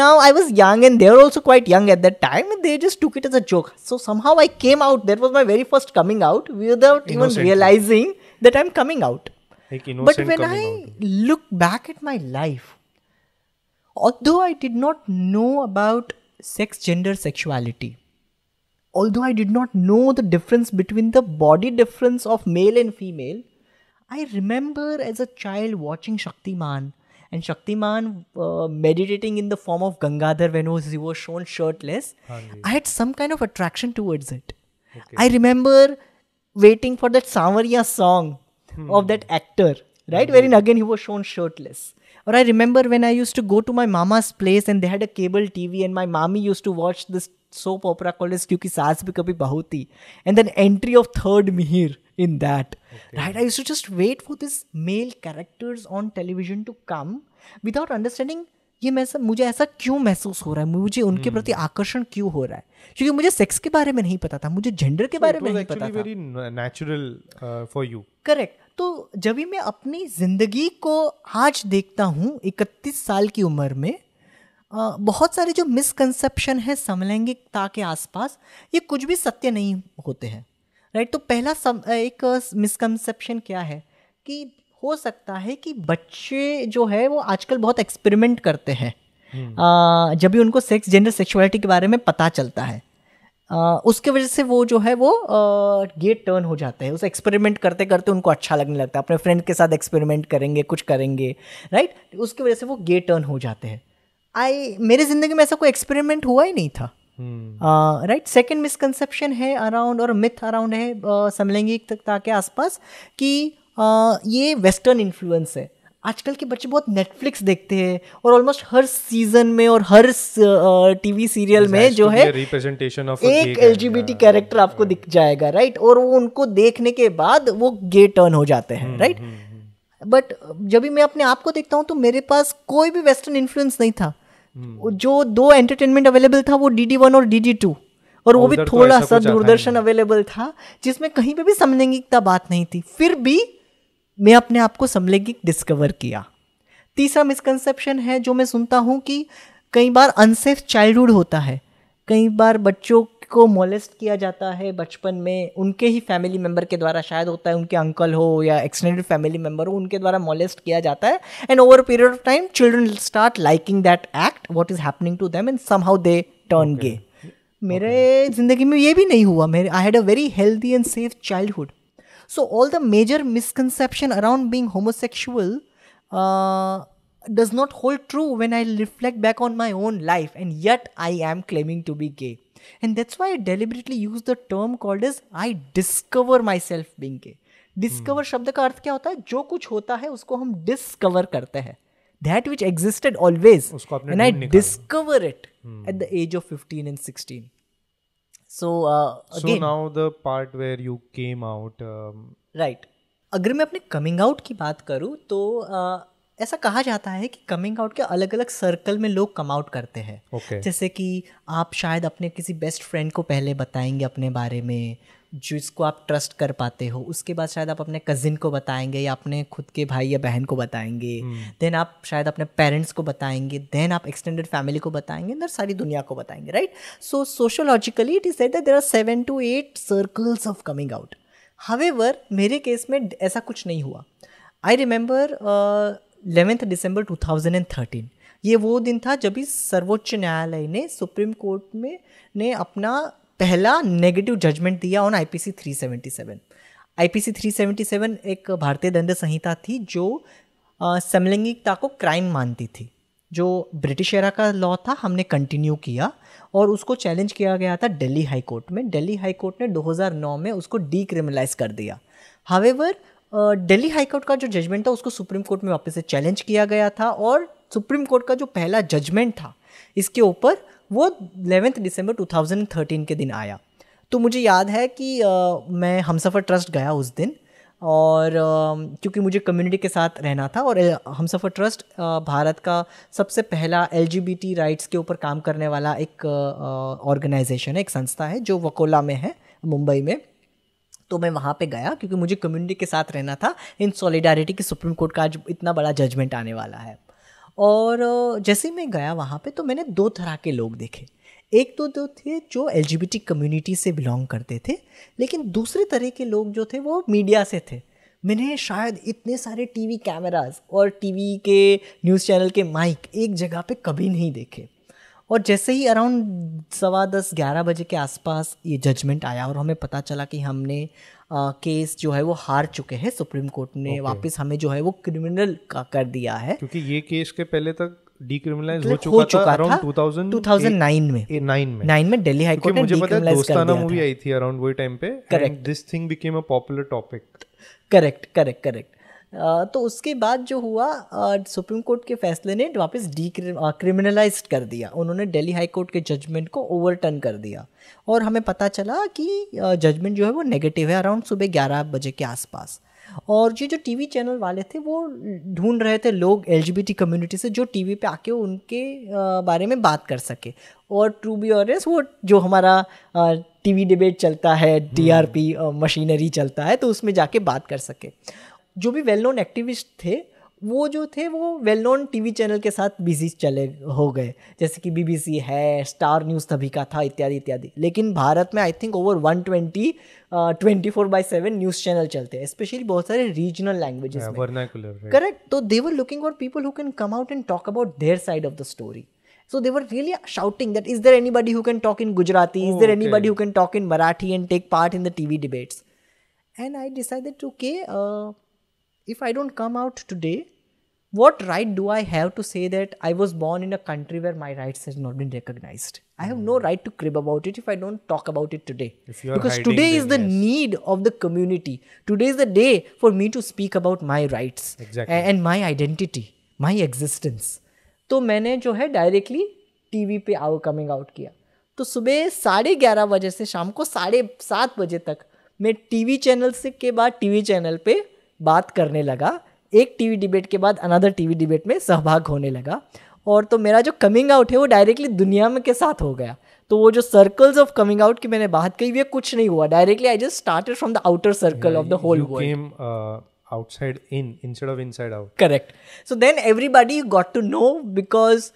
Now, I was young and they were also quite young at that time, and they just took it as a joke. So, somehow I came out. That was my very first coming out without Innocent. even realizing that I'm coming out. Like but when I out. look back at my life, although I did not know about sex, gender, sexuality, although I did not know the difference between the body difference of male and female, I remember as a child watching Shaktiman and Shaktiman uh, meditating in the form of Gangadhar when he was shown shirtless. I had some kind of attraction towards it. Okay. I remember waiting for that Samaria song hmm. of that actor, right? Wherein again he was shown shirtless. Or I remember when I used to go to my mama's place and they had a cable TV and my mommy used to watch this soap opera college Kyunki Saas Bhi Kabhi Bahu Thi and then entry of third Mihir in that right I to just wait for this male characters on television to come without understanding ये मैं सब मुझे ऐसा क्यों महसूस हो रहा है मुझे उनके hmm. प्रति आकर्षण क्यों हो रहा है क्योंकि मुझे सेक्स के बारे में नहीं पता था मुझे जेंडर के so बारे में नहीं पता था नेचुरल फॉर यू करेक्ट तो जब भी मैं अपनी जिंदगी को आज देखता हूँ इकतीस साल की उम्र में बहुत सारे जो मिसकंसेप्शन है समलैंगिकता के आसपास ये कुछ भी सत्य नहीं होते हैं राइट तो पहला सम एक मिसकंसेप्शन क्या है कि हो सकता है कि बच्चे जो है वो आजकल बहुत एक्सपेरिमेंट करते हैं हम्म। जब भी उनको सेक्स जेंडर सेक्सुअलिटी के बारे में पता चलता है आ, उसके वजह से वो जो है वो गेट टर्न हो जाते हैं उस एक्सपेरिमेंट करते करते उनको अच्छा लगने लगता है अपने फ्रेंड के साथ एक्सपेरिमेंट करेंगे कुछ करेंगे राइट उसकी वजह से वो गेट टर्न हो जाते हैं आई मेरे ज़िंदगी में ऐसा कोई एक्सपेरिमेंट हुआ ही नहीं था राइट सेकेंड मिसकनसेप्शन है अराउंड और मिथ अराउंड है uh, समलैंगिक तकता के आसपास कि uh, ये वेस्टर्न इन्फ्लुएंस है आजकल के बच्चे बहुत नेटफ्लिक्स देखते हैं और ऑलमोस्ट हर सीजन में और हर टीवी सीरियल में जो है रिप्रेजेंटेशन ऑफ एक एलजीबीटी कैरेक्टर आपको दिख जाएगा राइट और वो उनको देखने के बाद वो गे टर्न हो जाते हैं राइट हम्म, बट हम्म, हम्म। जब भी मैं अपने आप को देखता हूँ तो मेरे पास कोई भी वेस्टर्न इन्फ्लुएंस नहीं था जो दो एंटरटेनमेंट अवेलेबल था वो डी डी वन और डी डी टू और वो भी थोड़ा सा दूरदर्शन अवेलेबल था जिसमें कहीं पे भी समलैंगिकता बात नहीं थी फिर भी मैं अपने आप को समलैंगिक डिस्कवर किया तीसरा मिसकंसेप्शन है जो मैं सुनता हूँ कि कई बार अनसेफ चाइल्डहुड होता है कई बार बच्चों को मोलेस्ट किया जाता है बचपन में उनके ही फैमिली मेम्बर के द्वारा शायद होता है उनके अंकल हो या एक्सटेंडेड फैमिली मेम्बर हो उनके द्वारा मोलेस्ट किया जाता है and over period of time children start liking that act what is happening to them and somehow they turn gay मेरे जिंदगी में ये भी नहीं हुआ मेरे I had a very healthy and safe childhood so all the major misconception around being homosexual does not hold true when I reflect back on my own life and yet I am claiming to be gay and that's why i deliberately use the term called as i discover myself being gay discover hmm. शब्द का अर्थ क्या होता है जो कुछ होता है उसको हम डिस्कवर करते हैं that which existed always and I discover it at the age of 15 and 16 so now the part where you came out right अगर मैं अपने कमिंग आउट की बात करूँ तो uh, ऐसा कहा जाता है कि कमिंग आउट के अलग अलग सर्कल में लोग कम आउट करते हैं okay. जैसे कि आप शायद अपने किसी बेस्ट फ्रेंड को पहले बताएंगे अपने बारे में जिसको आप ट्रस्ट कर पाते हो उसके बाद शायद आप अपने कज़िन को बताएंगे या अपने खुद के भाई या बहन को बताएंगे देन hmm. आप शायद अपने पेरेंट्स को बताएंगे देन आप एक्सटेंडेड फैमिली को बताएंगे अंदर सारी दुनिया को बताएंगे right so sociologically it is that there are seven to eight circles of coming out however मेरे केस में ऐसा कुछ नहीं हुआ आई रिमेंबर इलेवेंथ दिसंबर 2013 ये वो दिन था जब इस सर्वोच्च न्यायालय ने सुप्रीम कोर्ट में ने अपना पहला नेगेटिव जजमेंट दिया ऑन आईपीसी 377 आईपीसी 377 एक भारतीय दंड संहिता थी जो समलैंगिकता को क्राइम मानती थी जो ब्रिटिश एरा का लॉ था हमने कंटिन्यू किया और उसको चैलेंज किया गया था दिल्ली हाई कोर्ट में दिल्ली हाई कोर्ट ने 2009 में उसको डीक्रिमिनलाइज कर दिया हावेवर दिल्ली हाईकोर्ट का जो जजमेंट था उसको सुप्रीम कोर्ट में वापस से चैलेंज किया गया था और सुप्रीम कोर्ट का जो पहला जजमेंट था इसके ऊपर वो इलेवेंथ दिसंबर 2013 के दिन आया तो मुझे याद है कि आ, मैं हमसफ़र ट्रस्ट गया उस दिन और क्योंकि मुझे कम्युनिटी के साथ रहना था और हमसफ़र ट्रस्ट ट्रस्ट भारत का सबसे पहला एल राइट्स के ऊपर काम करने वाला एक ऑर्गेनाइजेशन है एक संस्था है जो वकोला में है मुंबई में तो मैं वहाँ पे गया क्योंकि मुझे कम्युनिटी के साथ रहना था इन सॉलिडारिटी की सुप्रीम कोर्ट का आज इतना बड़ा जजमेंट आने वाला है और जैसे मैं गया वहाँ पे तो मैंने दो तरह के लोग देखे एक तो दो तो थे जो एल कम्युनिटी से बिलोंग करते थे लेकिन दूसरे तरह के लोग जो थे वो मीडिया से थे मैंने शायद इतने सारे टीवी कैमरास और टीवी के न्यूज़ चैनल के माइक एक जगह पे कभी नहीं देखे और जैसे ही अराउंड सवा दस ग्यारह बजे के आसपास ये जजमेंट आया और हमें पता चला कि हमने आ, केस जो है वो हार चुके हैं सुप्रीम कोर्ट ने okay. वापस हमें जो है वो क्रिमिनल का कर दिया है क्योंकि ये केस के पहले तक डीक्रिमिनलाइज मतलब हो चुका, हो चुका था अराउंड 2009 में 9 में 9 में दिल्ली हाई कोर्ट ने मुझे कर दिया दोस्ताना मूवी आई थी अराउंड वही टाइम पे correct this thing became a popular topic correct correct correct तो उसके बाद जो हुआ सुप्रीम कोर्ट के फैसले ने वापस डी क्रिमिनलाइज कर दिया उन्होंने दिल्ली हाई कोर्ट के जजमेंट को ओवरटर्न कर दिया और हमें पता चला कि जजमेंट जो है वो नेगेटिव है अराउंड सुबह ग्यारह बजे के आसपास और ये जो टीवी चैनल वाले थे वो ढूंढ रहे थे लोग एल कम्युनिटी से जो टीवी पे आके उनके बारे में बात कर सके और टू बी ऑर वो जो हमारा टीवी डिबेट चलता है डीआरपी हम्म। मशीनरी चलता है तो उसमें जाके बात कर सके जो भी वेल नोन एक्टिविस्ट थे वो जो थे वो वेल नोन टीवी चैनल के साथ बिजी चले हो गए जैसे कि बीबीसी है स्टार न्यूज़ तभी का था इत्यादि इत्यादि लेकिन भारत में I think over one twenty twenty four by seven news channel चलते हैं स्पेशली बहुत सारे रीजनल लैंग्वेजेस करेक्ट तो they were looking for people who can come out and talk about their side of the story So they were really shouting that is there anybody who can talk in Gujarati? is there anybody who can talk in Marathi and take part in the TV debates? And I decided, okay, uh, if I don't come out today, what right do I have to say that I was born in a country where my rights has not been recognized? I have no right to crib about it if I don't talk about it today. Because today is the yes. need of the community. Today is the day for me to speak about my rights exactly. and my identity, my existence. तो मैंने जो है directly TV पे our coming out किया तो सुबह साढ़े ग्यारह बजे से शाम को साढ़े सात बजे तक मैं टीवी चैनल से के बाद टीवी चैनल पे बात करने लगा एक टीवी डिबेट के बाद अनदर टीवी डिबेट में सहभाग होने लगा और तो मेरा जो कमिंग आउट है वो डायरेक्टली दुनिया में के साथ हो गया तो वो जो सर्कल्स ऑफ कमिंग आउट की मैंने बात कही हुई कुछ नहीं हुआ directly I just started from the outer circle of the whole outside in instead of inside out correct so then everybody you got to know because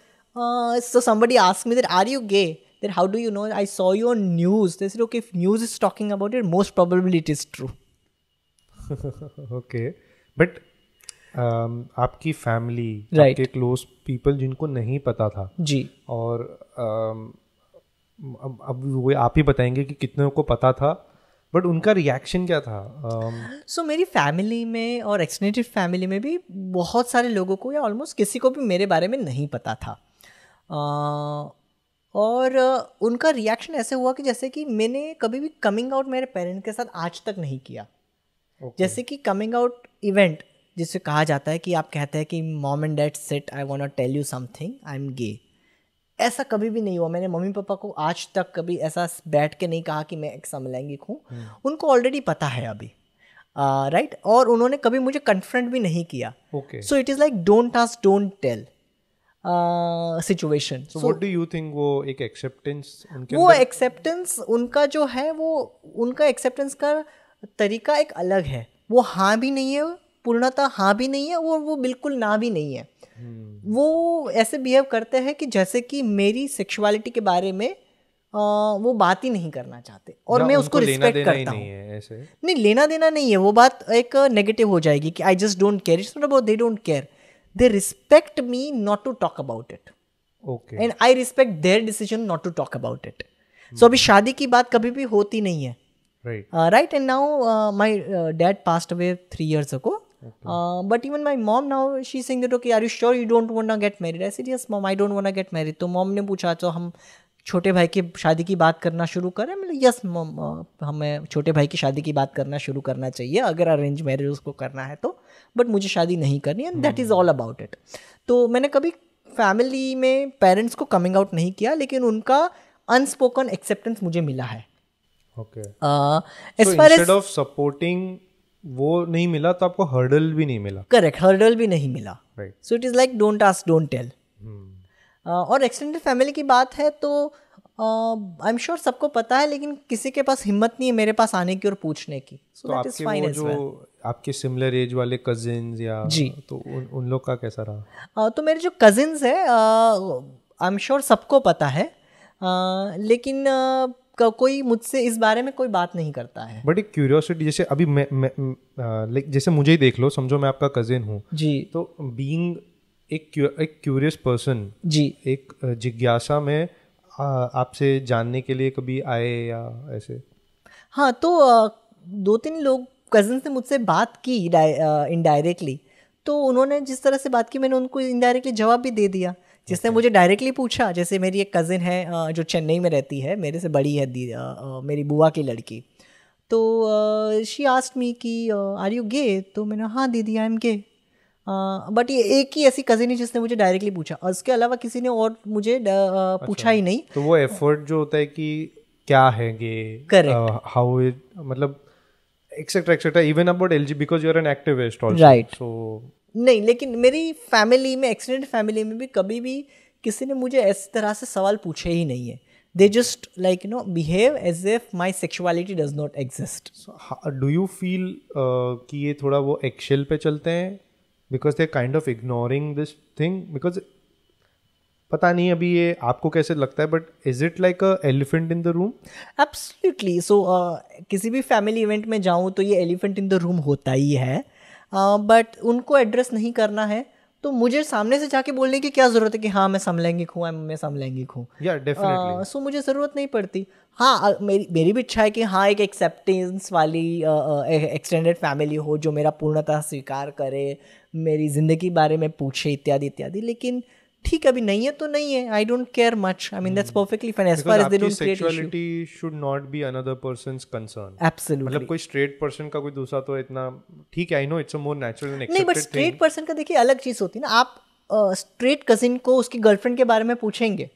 so some ask me that are you gay that how do you know I saw your news this if news is talking about it most probability is true okay but um, आपकी family right. आपके close people जिनको नहीं पता था जी और um, अब वो आप ही बताएंगे कि कितने को पता था बट उनका रिएक्शन क्या था सो um, so, मेरी फैमिली में और एक्सटेंडेड फैमिली में भी बहुत सारे लोगों को या ऑलमोस्ट किसी को भी मेरे बारे में नहीं पता था uh, और उनका रिएक्शन ऐसे हुआ कि जैसे कि मैंने कभी भी कमिंग आउट मेरे पेरेंट के साथ आज तक नहीं किया okay. जैसे कि कमिंग आउट इवेंट जिसे कहा जाता है कि आप कहते हैं कि mom and dad said I want not tell you something I am gay ऐसा कभी भी नहीं हुआ मैंने मम्मी पापा को आज तक कभी ऐसा बैठ के नहीं कहा कि मैं एक समलैंगिक हूँ hmm. उनको ऑलरेडी पता है अभी राइट uh, right? और उन्होंने कभी मुझे कन्फ्रंट भी नहीं किया okay so it is like don't ask don't tell situation so what do you think वो एक एक्सेप्टेंस वो एक्सेप्टेंस उनका जो है वो उनका एक्सेप्टेंस का तरीका एक अलग है वो हाँ भी नहीं है पूर्णता हाँ भी नहीं है और वो बिल्कुल ना भी नहीं है हम्म। वो ऐसे बिहेव करते हैं कि जैसे कि मेरी सेक्सुअलिटी के बारे में आ, वो बात ही नहीं करना चाहते और मैं उसको रिस्पेक्ट करता हूँ नहीं, नहीं लेना देना नहीं है वो बात एक नेगेटिव हो जाएगी कि I just don't care it's not about they don't care they respect me not to talk about it okay and I respect their decision not to talk about it so अभी शादी की बात कभी भी होती नहीं है Right. Uh, right. And now uh, my uh, dad passed away 3 years ago. Okay. uh, but even my mom now she's saying that okay are you sure you don't want to get married? I said yes mom I don't want to get married. तो mom ne pucha to hum छोटे भाई की शादी की बात करना शुरू करें मतलब यस हमें छोटे भाई की शादी की बात करना शुरू करना चाहिए अगर अरेंज मैरिज उसको करना है तो बट मुझे शादी नहीं करनी and that is all about it तो मैंने कभी फैमिली में पेरेंट्स को कमिंग आउट नहीं किया लेकिन उनका अनस्पोकन एक्सेप्टेंस मुझे मिला है ओके ऑफ सपोर्टिंग वो नहीं मिला तो आपको हर्डल भी नहीं मिला करेक्ट हर्डल भी नहीं मिला so it is like don't ask don't tell और एक्सटेंडेड फैमिली की बात है तो आई एम श्योर सबको पता है लेकिन किसी के पास हिम्मत नहीं है मेरे पास आने की और पूछने की so that is fine as well आपके सिमिलर एज वाले कजिन्स या जी तो उन, उन लोग का कैसा रहा आ, uh, तो मेरे जो कजिन्स है आई एम श्योर सबको पता है आ, uh, लेकिन आ, uh, कोई मुझसे इस बारे में कोई बात नहीं करता है बट एक क्यूरियोसिटी जैसे अभी मैं मैं जैसे मुझे ही देख लो समझो मैं आपका कजिन हूँ जी तो बींग एक एक क्यूरियस पर्सन जी एक जिज्ञासा में आपसे जानने के लिए कभी आए या ऐसे हाँ तो दो तीन लोग कजन्स ने मुझसे बात की इनडायरेक्टली तो उन्होंने जिस तरह से बात की मैंने उनको इनडायरेक्टली जवाब भी दे दिया जिसने मुझे डायरेक्टली पूछा जैसे मेरी एक कज़िन है जो चेन्नई में रहती है मेरे से बड़ी है दी, मेरी बुआ की लड़की तो शी आस्ट मी कि आर यू गे तो मैंने हाँ दीदी आई एम गे बट ये एक ही ऐसी कजिन है जिसने मुझे डायरेक्टली पूछा और उसके अलावा किसी ने और मुझे अच्छा, पूछा ही नहीं तो वो एफर्ट जो होता है कि क्या है गे करेक्ट हाउ इट मतलब etcetera etcetera even about L G because you are an activist right so नहीं लेकिन मेरी फैमिली में एक्सटेंडेड फैमिली में भी कभी भी किसी ने मुझे इस तरह से सवाल पूछे ही नहीं है they just like you know behave as if my sexuality does not exist so how, do uh, कि ये थोड़ा वो एक्शेल पे चलते हैं because they kind of ignoring this thing because पता नहीं अभी ये आपको कैसे लगता है but is it like a elephant in the room absolutely so किसी भी फैमिली इवेंट में जाऊँ तो ये एलिफेंट इन द रूम होता ही है बट हाँ, उनको एड्रेस नहीं करना है तो मुझे सामने से जाके बोलने की क्या ज़रूरत है कि हाँ मैं समलैंगिक हूँ मैं समलैंगिक हूँ सो मुझे ज़रूरत नहीं पड़ती हाँ मेरी मेरी भी इच्छा है कि हाँ एक एक्सेप्टेंस वाली एक्सटेंडेड फैमिली हो जो मेरा पूर्णतः स्वीकार करे मेरी ज़िंदगी बारे में पूछे इत्यादि इत्यादि लेकिन uh, ठीक है अभी नहीं है तो नहीं है I don't care much I mean that's perfectly fine as far as they don't create sexuality should not be another person's concern absolutely मतलब कोई स्ट्रेट पर्सन का कोई दूसरा तो इतना ठीक है I know it's a more natural and accepted नहीं बट स्ट्रेट पर्सन का देखिए अलग चीज होती है ना आप स्ट्रेट कजिन को उसकी गर्लफ्रेंड के बारे में पूछेंगे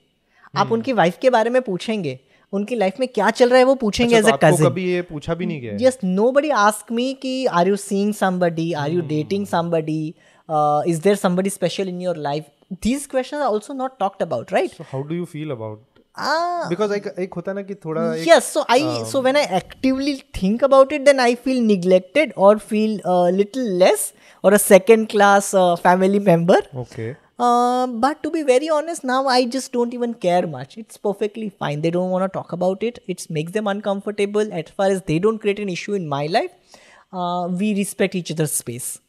आप hmm. उनकी वाइफ के बारे में पूछेंगे उनकी लाइफ में क्या चल रहा है वो पूछेंगे एज अ कजिन कभी ये पूछा भी नहीं गया जस्ट बडी आस्क मी कि are you seeing somebody are you dating somebody is there somebody special in your life these questions are also not talked about right so how do you feel about uh, because I, एक होता ना कि yes so I um, so when I actively think about it then I feel neglected or feel a little less or a second class uh, family member okay uh, but to be very honest now I just don't even care much it's perfectly fine they don't want to talk about it it makes them uncomfortable as far as they don't create an issue in my life uh, we respect each other's space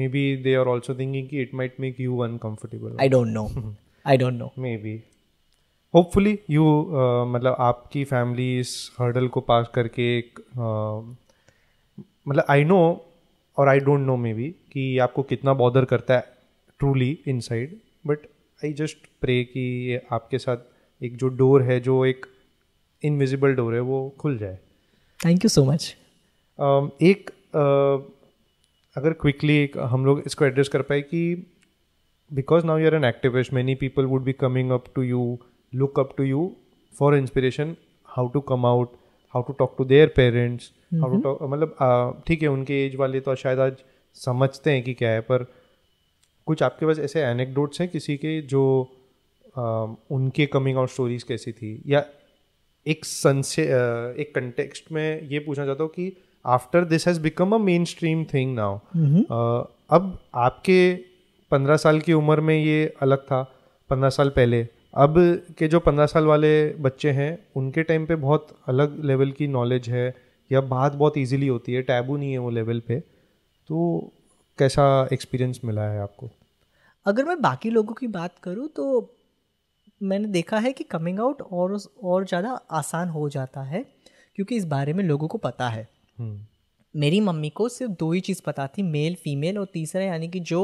maybe they are also thinking it might make you uncomfortable i don't know i don't know maybe hopefully you uh, मतलब आपकी family इस hurdle को पास करके एक uh, मतलब I know और I don't know maybe कि आपको कितना बॉदर करता है truly inside but I just pray कि आपके साथ एक जो डोर है जो एक इनविजिबल डोर है वो खुल जाए थैंक यू सो मच एक uh, अगर क्विकली हम लोग इसको एड्रेस कर पाए कि because now you are an activist many people would be coming up to you look up to you for inspiration how to come out how to talk to their parents how to talk मतलब ठीक है उनके as वाले तो शायद आज समझते हैं कि क्या है पर कुछ आपके पास ऐसे एनेक्डोट्स हैं किसी के जो आ, उनके कमिंग आउट स्टोरीज कैसी थी या एक संशय एक कंटेक्स्ट में ये पूछना चाहता हूँ कि after this has become a mainstream thing now अब आपके पंद्रह साल की उम्र में ये अलग था पंद्रह साल पहले अब के जो पंद्रह साल वाले बच्चे हैं उनके टाइम पे बहुत अलग लेवल की नॉलेज है या बात बहुत इजीली होती है टैबू नहीं है वो लेवल पे तो कैसा एक्सपीरियंस मिला है आपको अगर मैं बाकी लोगों की बात करूँ तो मैंने देखा है कि कमिंग आउट और और ज़्यादा आसान हो जाता है क्योंकि इस बारे में लोगों को पता है मेरी मम्मी को सिर्फ दो ही चीज़ पता थी मेल फीमेल और तीसरा यानी कि जो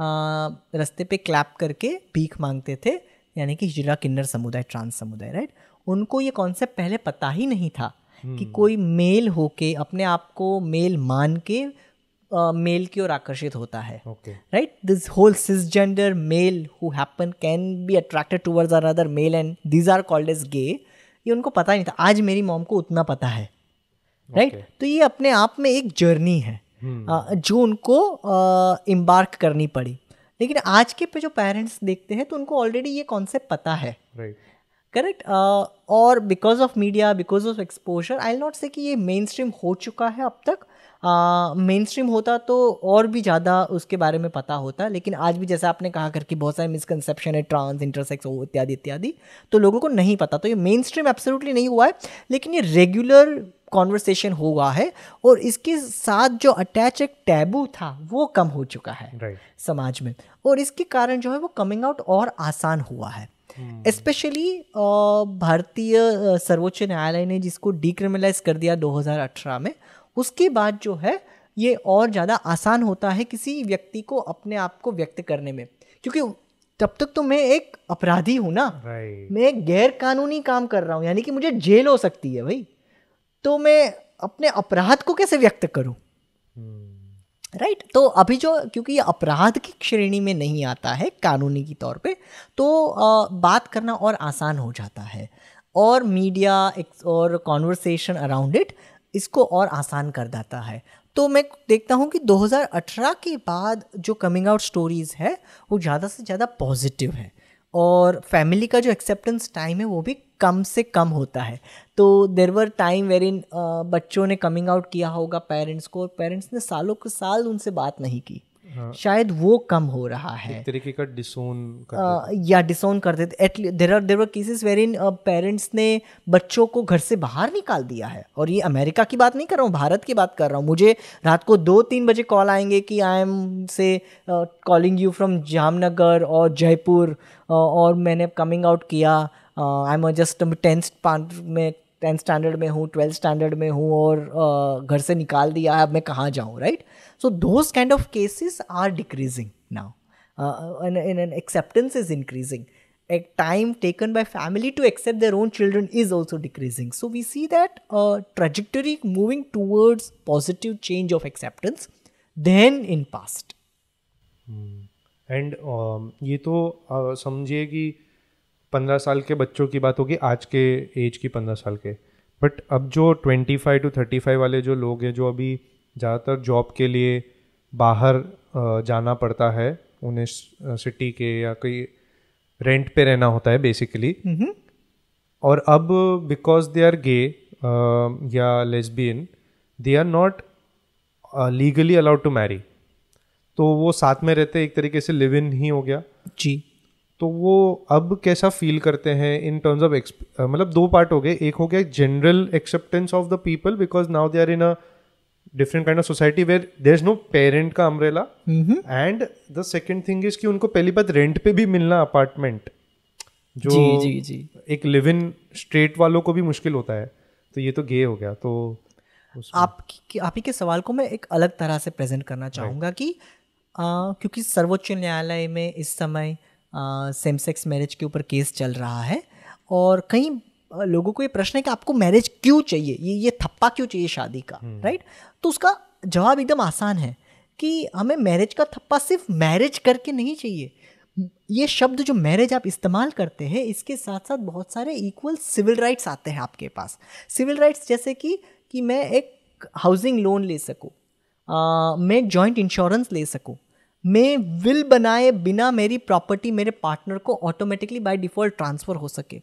रास्ते पे क्लैप करके भीख मांगते थे यानी कि हिजरा किन्नर समुदाय ट्रांस समुदाय राइट उनको ये कॉन्सेप्ट पहले पता ही नहीं था कि हम्म। कोई मेल होके अपने आप को मेल मान के मेल की ओर आकर्षित होता है right this whole cisgender male who happen can be attracted towards another male and these are called as gay ये उनको पता ही नहीं था आज मेरी मॉम को उतना पता है राइट okay. तो ये अपने आप में एक जर्नी है hmm. जो उनको इम्बार्क करनी पड़ी लेकिन आज के पे जो पेरेंट्स देखते हैं तो उनको ऑलरेडी ये कॉन्सेप्ट पता है करेक्ट right. और because of media because of exposure I not say कि ये मेन स्ट्रीम हो चुका है अब तक मेन uh, स्ट्रीम होता तो और भी ज़्यादा उसके बारे में पता होता लेकिन आज भी जैसा आपने कहा करके बहुत सारे मिसकनसेप्शन है ट्रांस इंटरसेक्स इत्यादि इत्यादि तो लोगों को नहीं पता तो ये मेन स्ट्रीम एब्सोलूटली नहीं हुआ है लेकिन ये रेगुलर कॉन्वर्सेशन हुआ है और इसके साथ जो अटैच एक टैबू था वो कम हो चुका है right. समाज में और इसके कारण जो है वो कमिंग आउट और आसान हुआ है स्पेशली hmm. भारतीय सर्वोच्च न्यायालय ने जिसको डिक्रिमिनलाइज कर दिया 2018 में उसके बाद जो है ये और ज़्यादा आसान होता है किसी व्यक्ति को अपने आप को व्यक्त करने में क्योंकि तब तक तो मैं एक अपराधी हूँ ना right. मैं एक गैर कानूनी काम कर रहा हूँ यानी कि मुझे जेल हो सकती है भाई तो मैं अपने अपराध को कैसे व्यक्त करूं राइट हम्म। right? तो अभी जो क्योंकि ये अपराध की श्रेणी में नहीं आता है कानूनी के तौर पे तो आ, बात करना और आसान हो जाता है और मीडिया और कॉन्वर्सेशन अराउंड इट इसको और आसान कर देता है तो मैं देखता हूँ कि 2018 के बाद जो कमिंग आउट स्टोरीज़ है वो ज़्यादा से ज़्यादा पॉजिटिव है और फैमिली का जो एक्सेप्टेंस टाइम है वो भी कम से कम होता है तो देर वर टाइम वेर इन बच्चों ने कमिंग आउट किया होगा पेरेंट्स को और पेरेंट्स ने सालों के साल उनसे बात नहीं की हाँ। शायद वो कम हो रहा है तरीके का डिसोन या डिसोन कर देते there are there cases wherein parents ने बच्चों को घर से बाहर निकाल दिया है और ये अमेरिका की बात नहीं कर रहा हूँ भारत की बात कर रहा हूँ मुझे रात को दो तीन बजे कॉल आएंगे कि I am say calling you from Jamnagar और जयपुर और मैंने कमिंग आउट किया आई एम जस्ट टेंथ में टेंथ स्टैंडर्ड में हूँ ट्वेल्थ स्टैंडर्ड में हूँ और घर से निकाल दिया अब मैं कहाँ जाऊँ right right? So those kind of cases are decreasing now, uh, and, and, and acceptance is increasing. A time taken by family to accept their own children is also decreasing. So we see that a uh, trajectory moving towards positive change of acceptance then in past. And hmm. uh, ये तो uh, समझिए कि पंद्रह साल के बच्चों की बात होगी आज के एज की पंद्रह साल के बट अब जो twenty five to thirty five वाले जो लोग हैं जो अभी ज़्यादातर जॉब के लिए बाहर जाना पड़ता है उन्हें सिटी के या कोई रेंट पे रहना होता है बेसिकली और अब बिकॉज दे आर गे या lesbian they are not legally allowed to marry तो वो साथ में रहते एक तरीके से लिव इन ही हो गया जी तो वो अब कैसा फील करते हैं इन टर्म्स ऑफ मतलब दो पार्ट हो गए एक हो गया general acceptance of the people because now they are in a different kind of society where there is no parent का umbrella and the second thing is thing कि उनको पहली बात रेंट पे भी मिलना अपार्टमेंट जो जी जी जी एक लिव इन स्ट्रेट वालों को भी मुश्किल होता है तो ये तो गे हो गया तो आपकी आप ही के सवाल को मैं एक अलग तरह से प्रेजेंट करना चाहूँगा कि आ, क्योंकि सर्वोच्च न्यायालय में इस समय सेम सेक्स मैरिज के ऊपर केस चल रहा है और कई लोगों को ये प्रश्न है कि आपको मैरिज क्यों चाहिए ये ये थप्पा क्यों चाहिए शादी का राइट हम्म। तो उसका जवाब एकदम आसान है कि हमें मैरिज का थप्पा सिर्फ मैरिज करके नहीं चाहिए ये शब्द जो मैरिज आप इस्तेमाल करते हैं इसके साथ साथ बहुत सारे इक्वल सिविल राइट्स आते हैं आपके पास सिविल राइट्स जैसे कि कि मैं एक हाउसिंग लोन ले सकूँ मैं जॉइंट इंश्योरेंस ले सकूँ मैं विल बनाए बिना मेरी प्रॉपर्टी मेरे पार्टनर को ऑटोमेटिकली बाय डिफ़ॉल्ट ट्रांसफ़र हो सके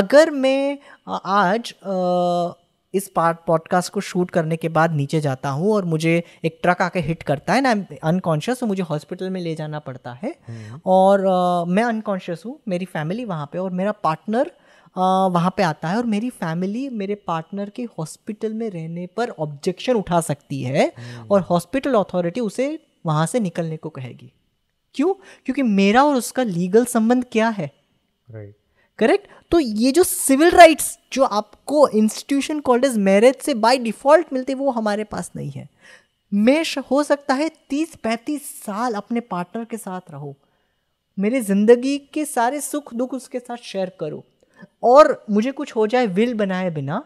अगर मैं आज आ, इस पार्ट पॉडकास्ट को शूट करने के बाद नीचे जाता हूँ और मुझे एक ट्रक आके हिट करता है ना अनकॉन्शियस हूँ मुझे हॉस्पिटल में ले जाना पड़ता है हम्म। और आ, मैं अनकॉन्शियस हूँ मेरी फैमिली वहाँ पे और मेरा पार्टनर वहाँ पे आता है और मेरी फैमिली मेरे पार्टनर के हॉस्पिटल में रहने पर ऑब्जेक्शन उठा सकती है हम्म। और हॉस्पिटल अथॉरिटी उसे वहां से निकलने को कहेगी क्यों क्योंकि मेरा और उसका लीगल संबंध क्या है राइट करेक्ट तो ये जो सिविल राइट्स जो आपको इंस्टीट्यूशन कॉल्ड एज मैरिज से बाय डिफॉल्ट मिलते वो हमारे पास नहीं है मैं हो सकता है तीस पैंतीस साल अपने पार्टनर के साथ रहो मेरे ज़िंदगी के सारे सुख दुख उसके साथ शेयर करो और मुझे कुछ हो जाए विल बनाए बिना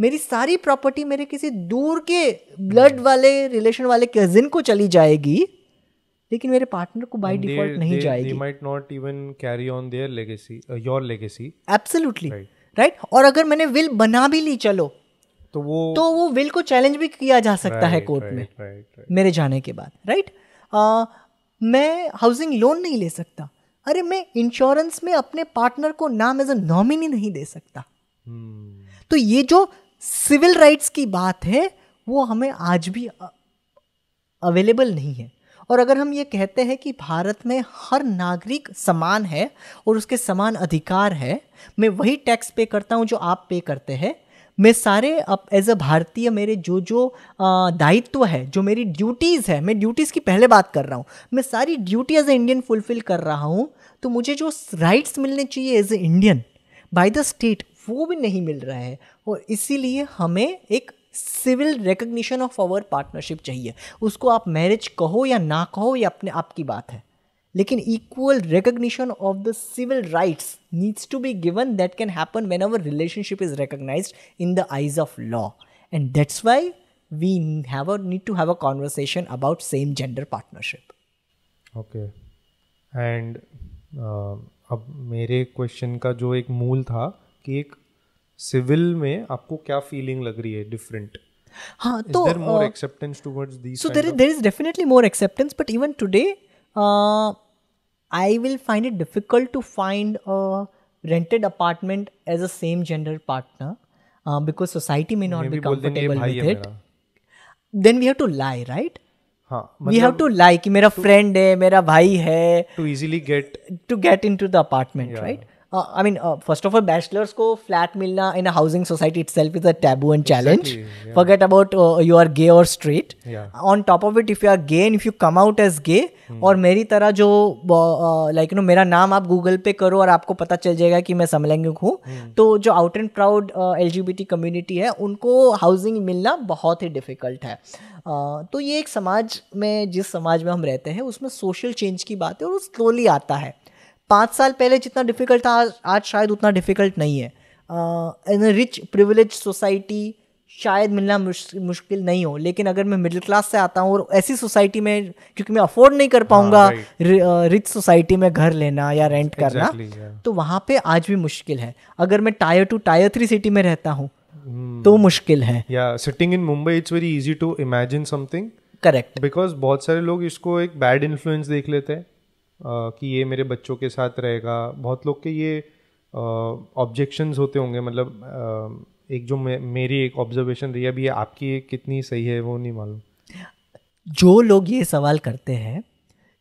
मेरी सारी प्रॉपर्टी मेरे किसी दूर के ब्लड वाले रिलेशन वाले कजिन को चली जाएगी लेकिन मेरे पार्टनर को बाय डिफॉल्ट नहीं they, जाएगी might not even carry on their legacy your legacy absolutely right और अगर मैंने विल बना भी ली चलो तो वो तो वो विल को चैलेंज भी किया जा सकता right, है कोर्ट right, में right, right, right. मेरे जाने के बाद राइट right? uh, मैं हाउसिंग लोन नहीं ले सकता अरे मैं इंश्योरेंस में अपने पार्टनर को नाम एज अ नॉमिनी नहीं दे सकता hmm. तो ये जो सिविल राइट्स की बात है वो हमें आज भी अवेलेबल नहीं है और अगर हम ये कहते हैं कि भारत में हर नागरिक समान है और उसके समान अधिकार है मैं वही टैक्स पे करता हूँ जो आप पे करते हैं मैं सारे अब एज अ भारतीय मेरे जो जो दायित्व है जो मेरी ड्यूटीज़ है मैं ड्यूटीज़ की पहले बात कर रहा हूँ मैं सारी duty as a Indian fulfil कर रहा हूँ तो मुझे जो राइट्स मिलने चाहिए as a Indian by the state वो भी नहीं मिल रहा है और इसीलिए हमें एक civil recognition of our partnership चाहिए उसको आप मैरिज कहो या ना कहो ये अपने आपकी बात है लेकिन equal recognition of the civil rights needs to be given that can happen when our relationship is recognize in the eyes of law and that's why we have a need to have a conversation about same gender partnership okay and अब मेरे question का जो एक मूल था कि एक civil में आपको क्या फीलिंग लग रही है डिफरेंट हाँ तो more acceptance towards the so there is there is definitely more acceptance but even today I will find it difficult to find rented apartment as a same gender partner because society में not be comfortable with it then we have to lie right we have to lie कि मेरा friend है मेरा भाई है to easily get to get into the apartment right I mean first of all bachelors को flat मिलना in housing society itself is a taboo and challenge forget about you are gay और straight on top of it if you are gay and if you come out as gay और मेरी तरह जो like you no मेरा नाम आप Google पे करो और आपको पता चल जाएगा कि मैं समलैंगिक हूँ hmm. तो जो out and proud L G community है उनको हाउसिंग मिलना बहुत ही डिफिकल्ट है uh, तो ये एक समाज में जिस समाज में हम रहते हैं उसमें सोशल चेंज की बात है और वो स्लोली आता है पाँच साल पहले जितना डिफ़िकल्ट था आज शायद उतना डिफ़िकल्ट नहीं है इन रिच प्रिविलेज सोसाइटी शायद मिलना मुश्किल नहीं हो लेकिन अगर मैं मिडिल क्लास से आता हूँ और ऐसी सोसाइटी में क्योंकि मैं अफोर्ड नहीं कर पाऊंगा हाँ, रिच सोसाइटी में घर लेना या रेंट करना yeah. तो वहाँ पे आज भी मुश्किल है अगर मैं tier two tier three city में रहता हूँ hmm. तो मुश्किल है या sitting in Mumbai it's very easy to imagine something correct because बहुत सारे लोग इसको एक बैड इन्फ्लुएंस देख लेते हैं कि ये मेरे बच्चों के साथ रहेगा बहुत लोग के ये ऑब्जेक्शंस होते होंगे मतलब एक जो मे, मेरी एक ऑब्जर्वेशन रही है अभी आपकी कितनी सही है वो नहीं मालूम जो लोग ये सवाल करते हैं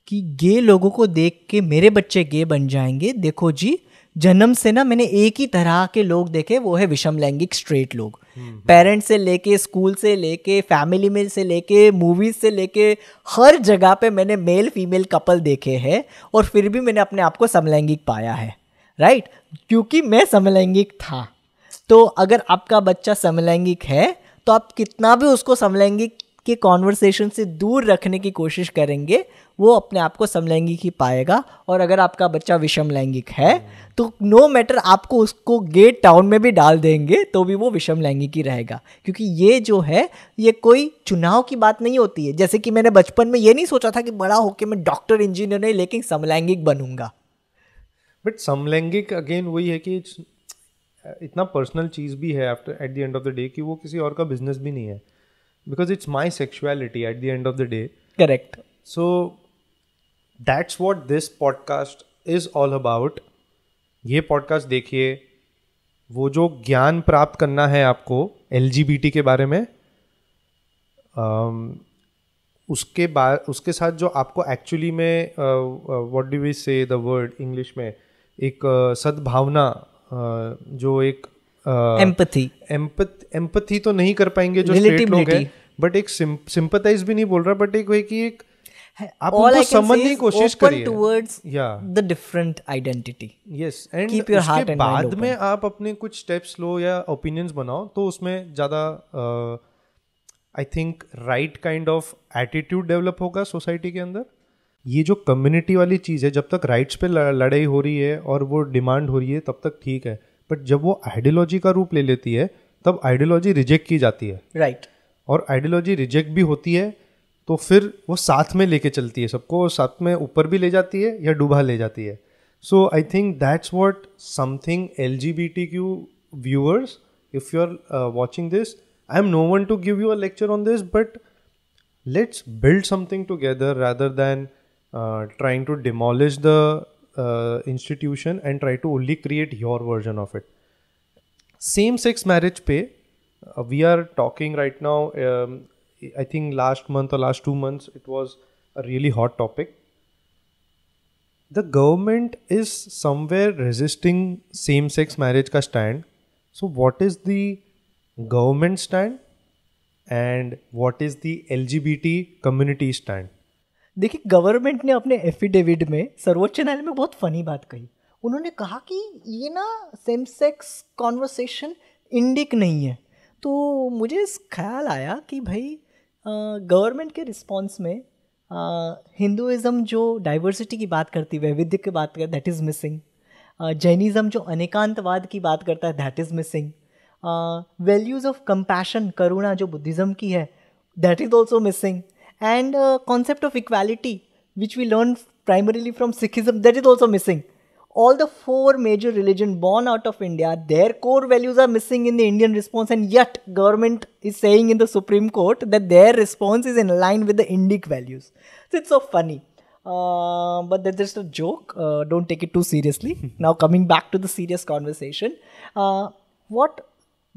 कि गे लोगों को देख के मेरे बच्चे गे बन जाएंगे देखो जी जन्म से ना मैंने एक ही तरह के लोग देखे वो है विषम लैंगिक स्ट्रेट लोग पेरेंट्स से लेके स्कूल से लेके फैमिली में से लेके मूवीज से लेके हर जगह पे मैंने मेल फीमेल कपल देखे हैं और फिर भी मैंने अपने आप को समलैंगिक पाया है राइट क्योंकि मैं समलैंगिक था तो अगर आपका बच्चा समलैंगिक है तो आप कितना भी उसको समलैंगिक के कॉन्वर्सेशन से दूर रखने की कोशिश करेंगे वो अपने आप को समलैंगिक ही पाएगा और अगर आपका बच्चा विषम लैंगिक है तो नो मैटर आपको उसको गेट टाउन में भी डाल देंगे तो भी वो विषम लैंगिक ही रहेगा क्योंकि ये जो है ये कोई चुनाव की बात नहीं होती है जैसे कि मैंने बचपन में ये नहीं सोचा था कि बड़ा होकर मैं डॉक्टर इंजीनियर नहीं लेकिन समलैंगिक बनूंगा बट समलैंगिक अगेन वही है कि इतना पर्सनल चीज़ भी है after at the end of the day कि वो किसी और का बिजनेस भी नहीं है because it's my sexuality at the end of the day correct so that's what this podcast is all about ये podcast देखिए वो जो ज्ञान प्राप्त करना है आपको एल के बारे में um, उसके बाद उसके साथ जो आपको एक्चुअली में what do we say the word English में एक uh, सद्भावना uh, जो एक एम्पथी uh, एम्पथी तो नहीं कर पाएंगे जो स्ट्रेट लोग हैं बट एक सिंपथाइज भी नहीं बोल रहा बट एक वही कि एक आप उनको समझने की कोशिश करिए towards the different identity yes and keep your heart बाद में आप अपने कुछ स्टेप्स लो या ओपिनियंस बनाओ तो उसमें ज्यादा I think right kind of attitude develop होगा सोसाइटी के अंदर ये जो कम्युनिटी वाली चीज़ है जब तक राइट्स पे लड़ाई हो रही है और वो डिमांड हो रही है तब तक ठीक है बट जब वो आइडियोलॉजी का रूप ले लेती है तब आइडियोलॉजी रिजेक्ट की जाती है राइट right. और आइडियोलॉजी रिजेक्ट भी होती है तो फिर वो साथ में लेके चलती है सबको साथ में ऊपर भी ले जाती है या डूबा ले जाती है so I think that's what something L G B T Q viewers if you are watching this I am no one to give you a lecture on this but let's build something together rather than trying to demolish the uh, institution and try to only create your version of it. Same sex marriage pay, uh, we are talking right now. Um, I think last month or last two months, it was a really hot topic. The government is somewhere resisting same sex marriage ka stand. So, what is the government stand and what is the LGBT community stand? देखिए government ने अपने affidavit में सर्वोच्च न्यायालय में बहुत funny बात कही उन्होंने कहा कि ये ना सेम सेक्स कॉन्वर्सेशन इंडिक नहीं है तो मुझे इस ख्याल आया कि भाई गवर्नमेंट के रिस्पॉन्स में हिंदुज़म जो डाइवर्सिटी की बात करती है वैविध्य की बात कर दैट इज़ मिसिंग जैनिज़म जो अनेकांतवाद की बात करता है that is missing values of compassion करुणा जो बुद्धिज़्म की है that is also missing and a uh, concept of equality which we learn primarily from sikhism that is also missing all the four major religion born out of india their core values are missing in the indian response and yet government is saying in the supreme court that their response is in line with the indic values so it's so funny uh, but that's just a joke uh, don't take it too seriously now coming back to the serious conversation uh, what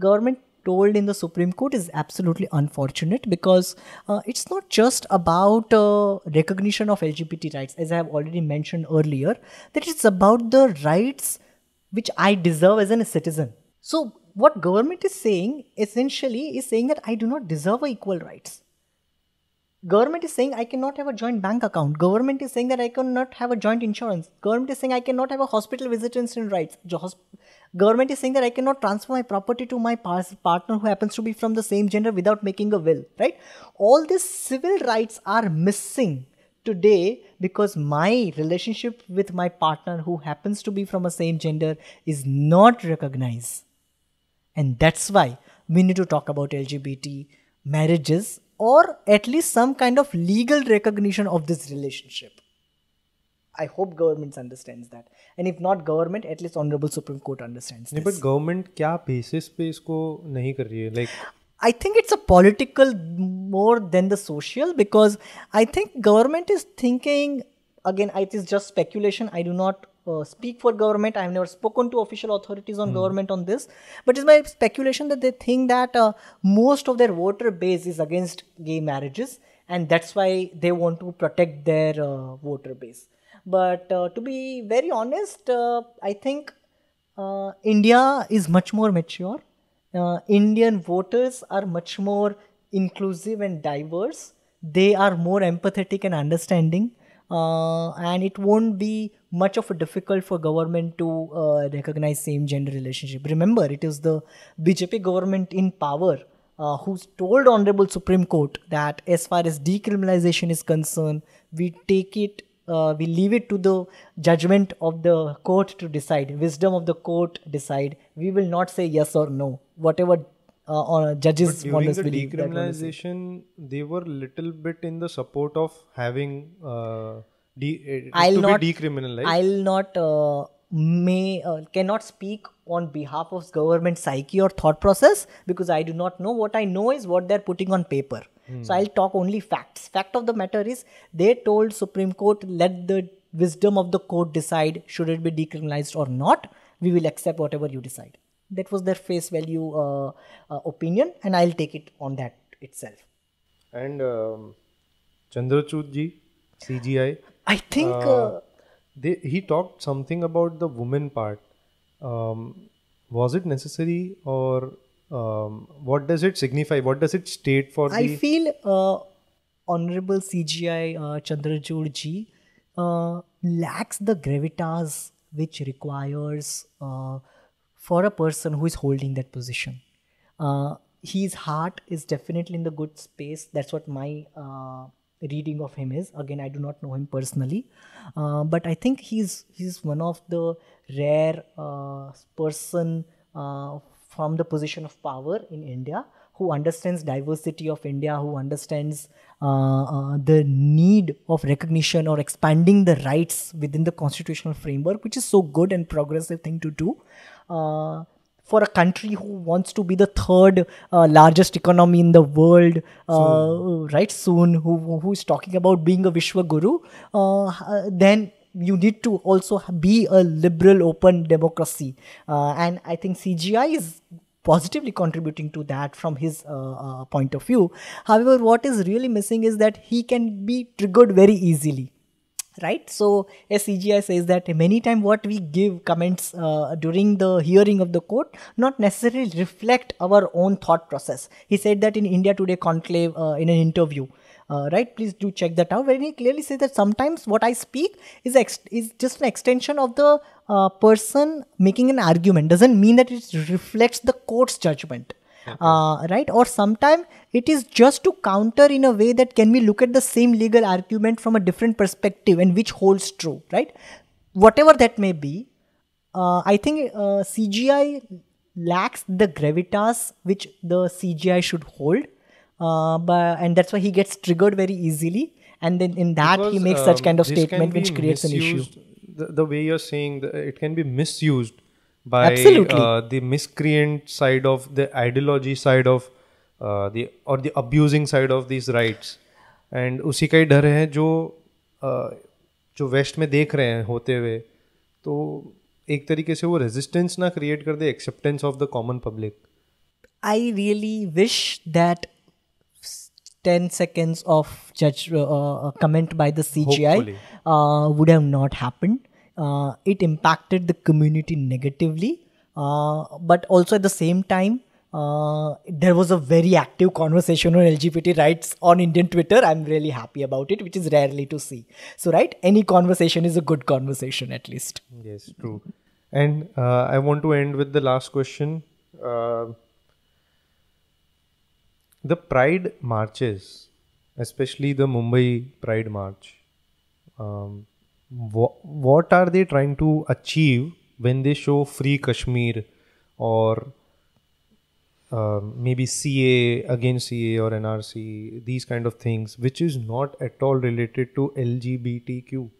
government told in the Supreme Court is absolutely unfortunate because uh, it's not just about uh, recognition of LGBT rights, as I have already mentioned earlier, that it's about the rights which I deserve as a citizen. So what government is saying essentially is saying that I do not deserve equal rights government is saying i cannot have a joint bank account government is saying that i cannot have a joint insurance government is saying i cannot have a hospital visit and rights government is saying that i cannot transfer my property to my partner who happens to be from the same gender without making a will right all these civil rights are missing today because my relationship with my partner who happens to be from a same gender is not recognized and that's why we need to talk about lgbt marriages or at least some kind of legal recognition of this relationship i hope government understands that and if not government at least honorable supreme court understands नहीं but government क्या basis पे इसको नहीं कर like I think it's a political more than the social because I think government is thinking again it is just speculation I do not uh, speak for government. I have never spoken to official authorities on mm. government on this, but it's my speculation that they think that uh, most of their voter base is against gay marriages, and that's why they want to protect their uh, voter base. But uh, to be very honest, uh, I think uh, India is much more mature. Indian voters are much more inclusive and diverse. They are more empathetic and understanding, and it won't be much of a difficult for government to uh, recognize same gender relationship. Remember, it is the BJP government in power uh, who's told Honorable Supreme Court that as far as decriminalization is concerned, we take it, uh, we leave it to the judgment of the court to decide, wisdom of the court decide. We will not say yes or no. Whatever uh, on judges but during the decriminalization, they were little bit in the support of having uh, De- uh, I'll not decriminalized. I'll not uh, may uh, cannot speak on behalf of government psyche or thought process because I do not know. What I know is what they're putting on paper. Hmm. So I'll talk only facts. Fact of the matter is they told Supreme Court let the wisdom of the court decide should it be decriminalized or not. We will accept whatever you decide. That was their face value uh, uh, opinion, and I'll take it on that itself. And um, Chandrachud ji, CGI. I think uh, uh, they, he talked something about the woman part. Um, was it necessary or um, what does it signify? What does it state for? I the... feel uh, Honorable CGI uh, ji uh, lacks the gravitas which requires uh, for a person who is holding that position. Uh, his heart is definitely in the good space. That's what my uh, reading of him is. Again, I do not know him personally, uh, but I think he's he's one of the rare uh, person uh, from the position of power in India who understands diversity of India, who understands uh, uh, the need of recognition or expanding the rights within the constitutional framework, which is so good and progressive thing to do for a country who wants to be the third uh, largest economy in the world uh, soon. right soon who who's talking about being a vishwa guru uh, then you need to also be a liberal open democracy uh, and i think cgi is positively contributing to that from his uh, uh, point of view however what is really missing is that he can be triggered very easily right so scgi says that many time what we give comments uh, during the hearing of the court not necessarily reflect our own thought process he said that in india today conclave uh, in an interview uh, right please do check that out where he clearly says that sometimes what i speak is ex- is just an extension of the uh, person making an argument doesn't mean that it reflects the court's judgment okay. uh, right or sometimes it is just to counter in a way that can we look at the same legal argument from a different perspective and which holds true right whatever that may be uh, i think uh, cgi lacks the gravitas which the cgi should hold uh, but, and that's why he gets triggered very easily and then in that because, he makes um, such kind of statement which creates misused, an issue the, the way you're saying the, it can be misused by uh, the miscreant side of the ideology side of uh, the or the abusing side of these rights and उसी का ही डर है जो uh, जो waste में देख रहे हैं होते हुए तो एक तरीके से वो रेजिस्टेंस ना क्रिएट कर दे acceptance of the common public I really wish that ten seconds of जज comment by the G I would have not happened uh, it impacted the community negatively. Uh, but also at the same time, uh, there was a very active conversation on LGBT rights on Indian Twitter. I'm really happy about it, which is rarely to see. So, right, any conversation is a good conversation at least. Yes, true. And uh, I want to end with the last question. Uh, the pride marches, especially the Mumbai Pride March, um, what are they trying to achieve when they show free Kashmir or uh, maybe CA against CA or NRC, these kind of things, which is not at all related to LGBTQ.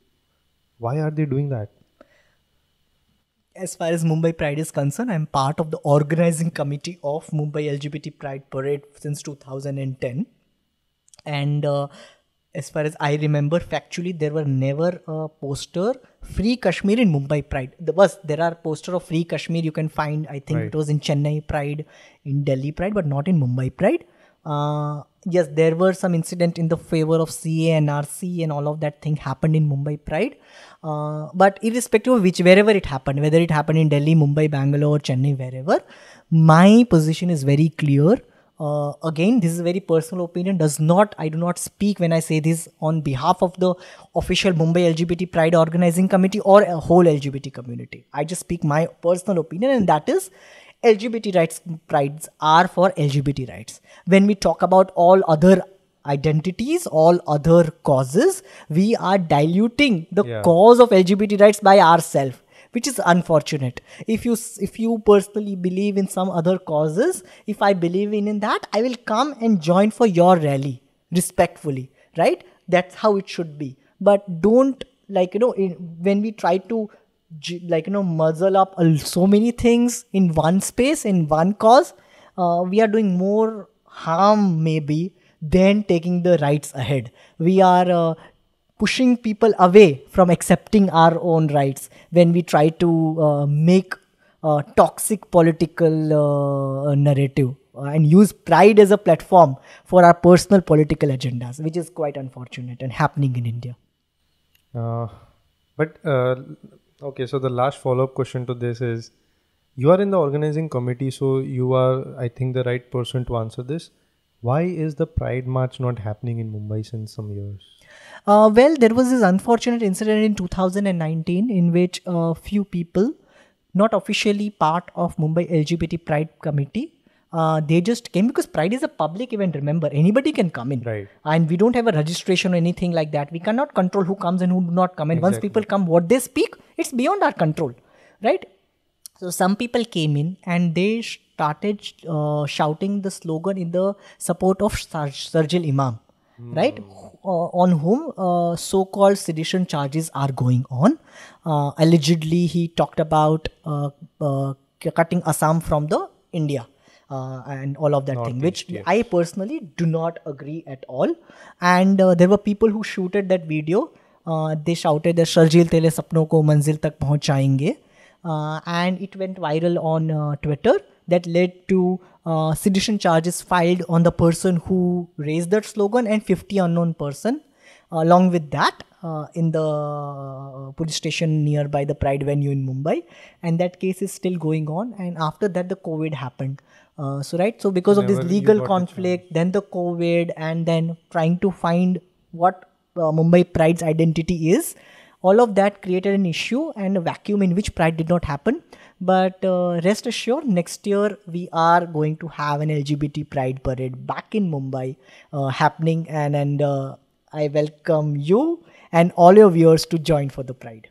Why are they doing that? As far as Mumbai Pride is concerned, I'm part of the organizing committee of Mumbai LGBT Pride Parade since 2010. And uh, as far as I remember, factually, there were never a poster free Kashmir in Mumbai Pride. There was there are poster of free Kashmir you can find. I think right. it was in Chennai Pride, in Delhi Pride, but not in Mumbai Pride. Uh, yes, there were some incident in the favor of CA and RC and all of that thing happened in Mumbai Pride. Uh, but irrespective of which, wherever it happened, whether it happened in Delhi, Mumbai, Bangalore, Chennai, wherever, my position is very clear uh, again this is very personal opinion does not i do not speak when i say this on behalf of the official mumbai lgbt pride organizing committee or a whole lgbt community i just speak my personal opinion and that is lgbt rights prides are for lgbt rights when we talk about all other identities all other causes we are diluting the yeah. cause of lgbt rights by ourselves which is unfortunate if you if you personally believe in some other causes if i believe in in that i will come and join for your rally respectfully right that's how it should be but don't like you know in, when we try to like you know muzzle up so many things in one space in one cause uh, we are doing more harm maybe than taking the rights ahead we are uh, pushing people away from accepting our own rights when we try to uh, make a toxic political uh, narrative and use pride as a platform for our personal political agendas, which is quite unfortunate and happening in India. Uh, but uh, okay, so the last follow up question to this is you are in the organizing committee, so you are, I think, the right person to answer this. Why is the Pride March not happening in Mumbai since some years? Uh, well, there was this unfortunate incident in 2019 in which a uh, few people, not officially part of Mumbai LGBT Pride Committee, uh, they just came because Pride is a public event. Remember, anybody can come in, right. and we don't have a registration or anything like that. We cannot control who comes and who do not come in. Exactly. Once people come, what they speak, it's beyond our control, right? So some people came in and they started uh, shouting the slogan in the support of Sar- Sarjil Imam, mm. right? Hmm. Uh, on whom uh, so-called sedition charges are going on. Uh, allegedly, he talked about cutting Assam from the India. Uh, and all of that thing, which I personally do not agree at all. And uh, there were people who shooted that video. Uh, they shouted that Tele Sapno Ko Manzil Tak Pahunchayenge. and it went viral on Twitter. That led to uh, sedition charges filed on the person who raised that slogan and 50 unknown person uh, along with that uh, in the police station nearby the pride venue in mumbai and that case is still going on and after that the covid happened uh, so right so because Never of this legal conflict then the covid and then trying to find what uh, mumbai pride's identity is all of that created an issue and a vacuum in which pride did not happen but uh, rest assured, next year we are going to have an LGBT Pride Parade back in Mumbai uh, happening, and and uh, I welcome you and all your viewers to join for the Pride.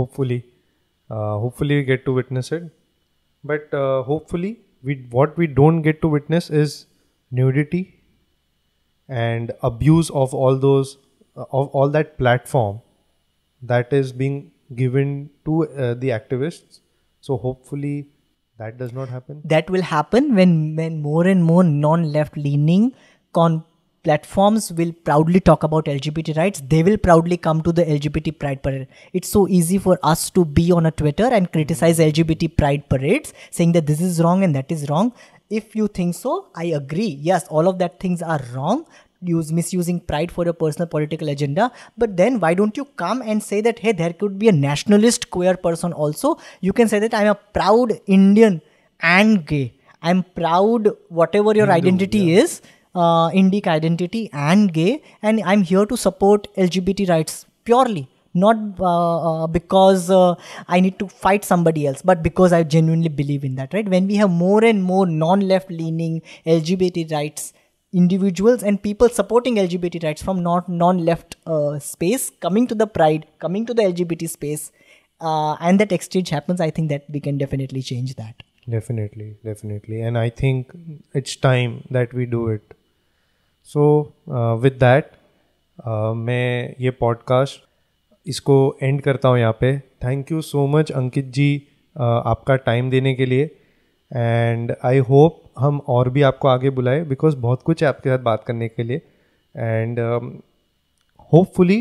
Hopefully, uh, hopefully we get to witness it. But uh, hopefully, we what we don't get to witness is nudity and abuse of all those uh, of all that platform that is being given to the activists so hopefully that does not happen. That will happen when, when more and more non left leaning con- platforms will proudly talk about LGBT rights. They will proudly come to the LGBT Pride Parade. It's so easy for us to be on a Twitter and criticize LGBT Pride Parades, saying that this is wrong and that is wrong. If you think so, I agree. Yes, all of that things are wrong use misusing pride for your personal political agenda but then why don't you come and say that hey there could be a nationalist queer person also you can say that i'm a proud indian and gay i'm proud whatever your Hindu, identity yeah. is uh, indic identity and gay and i'm here to support lgbt rights purely not uh, uh, because uh, I need to fight somebody else, but because I genuinely believe in that, right? When we have more and more non left leaning LGBT rights individuals and people supporting LGBT rights from non non left uh, space coming to the pride, coming to the LGBT space, uh, and that exchange happens. I think that we can definitely change that. Definitely, definitely, and I think it's time that we do it. So uh, with that, uh, मैं ये podcast इसको and करता हूँ यहाँ पे thank you so much Ankit ji आपका time देने के लिए एंड आई होप हम और भी आपको आगे बुलाए बिकॉज बहुत कुछ है आपके साथ बात करने के लिए and hopefully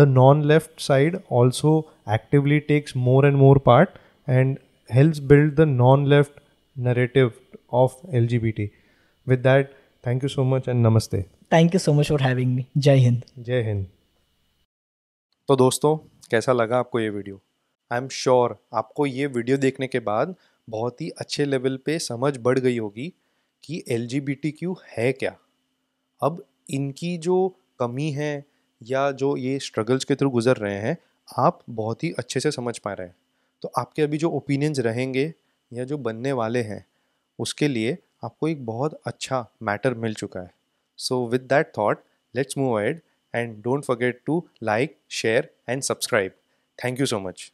the non left side also actively takes more and more part and build non left narrative of L G B T with that thank you so much and नमस्ते thank you so much for having me जय हिंद जय हिंद तो दोस्तों कैसा लगा आपको ये video I am sure आपको ये वीडियो देखने के बाद बहुत ही अच्छे लेवल पे समझ बढ़ गई होगी कि एल है क्या अब इनकी जो कमी है या जो ये स्ट्रगल्स के थ्रू गुजर रहे हैं आप बहुत ही अच्छे से समझ पा रहे हैं तो आपके अभी जो ओपिनियंस रहेंगे या जो बनने वाले हैं उसके लिए आपको एक बहुत अच्छा मैटर मिल चुका है so with that thought let's move ahead and don't forget to like share and subscribe thank you so much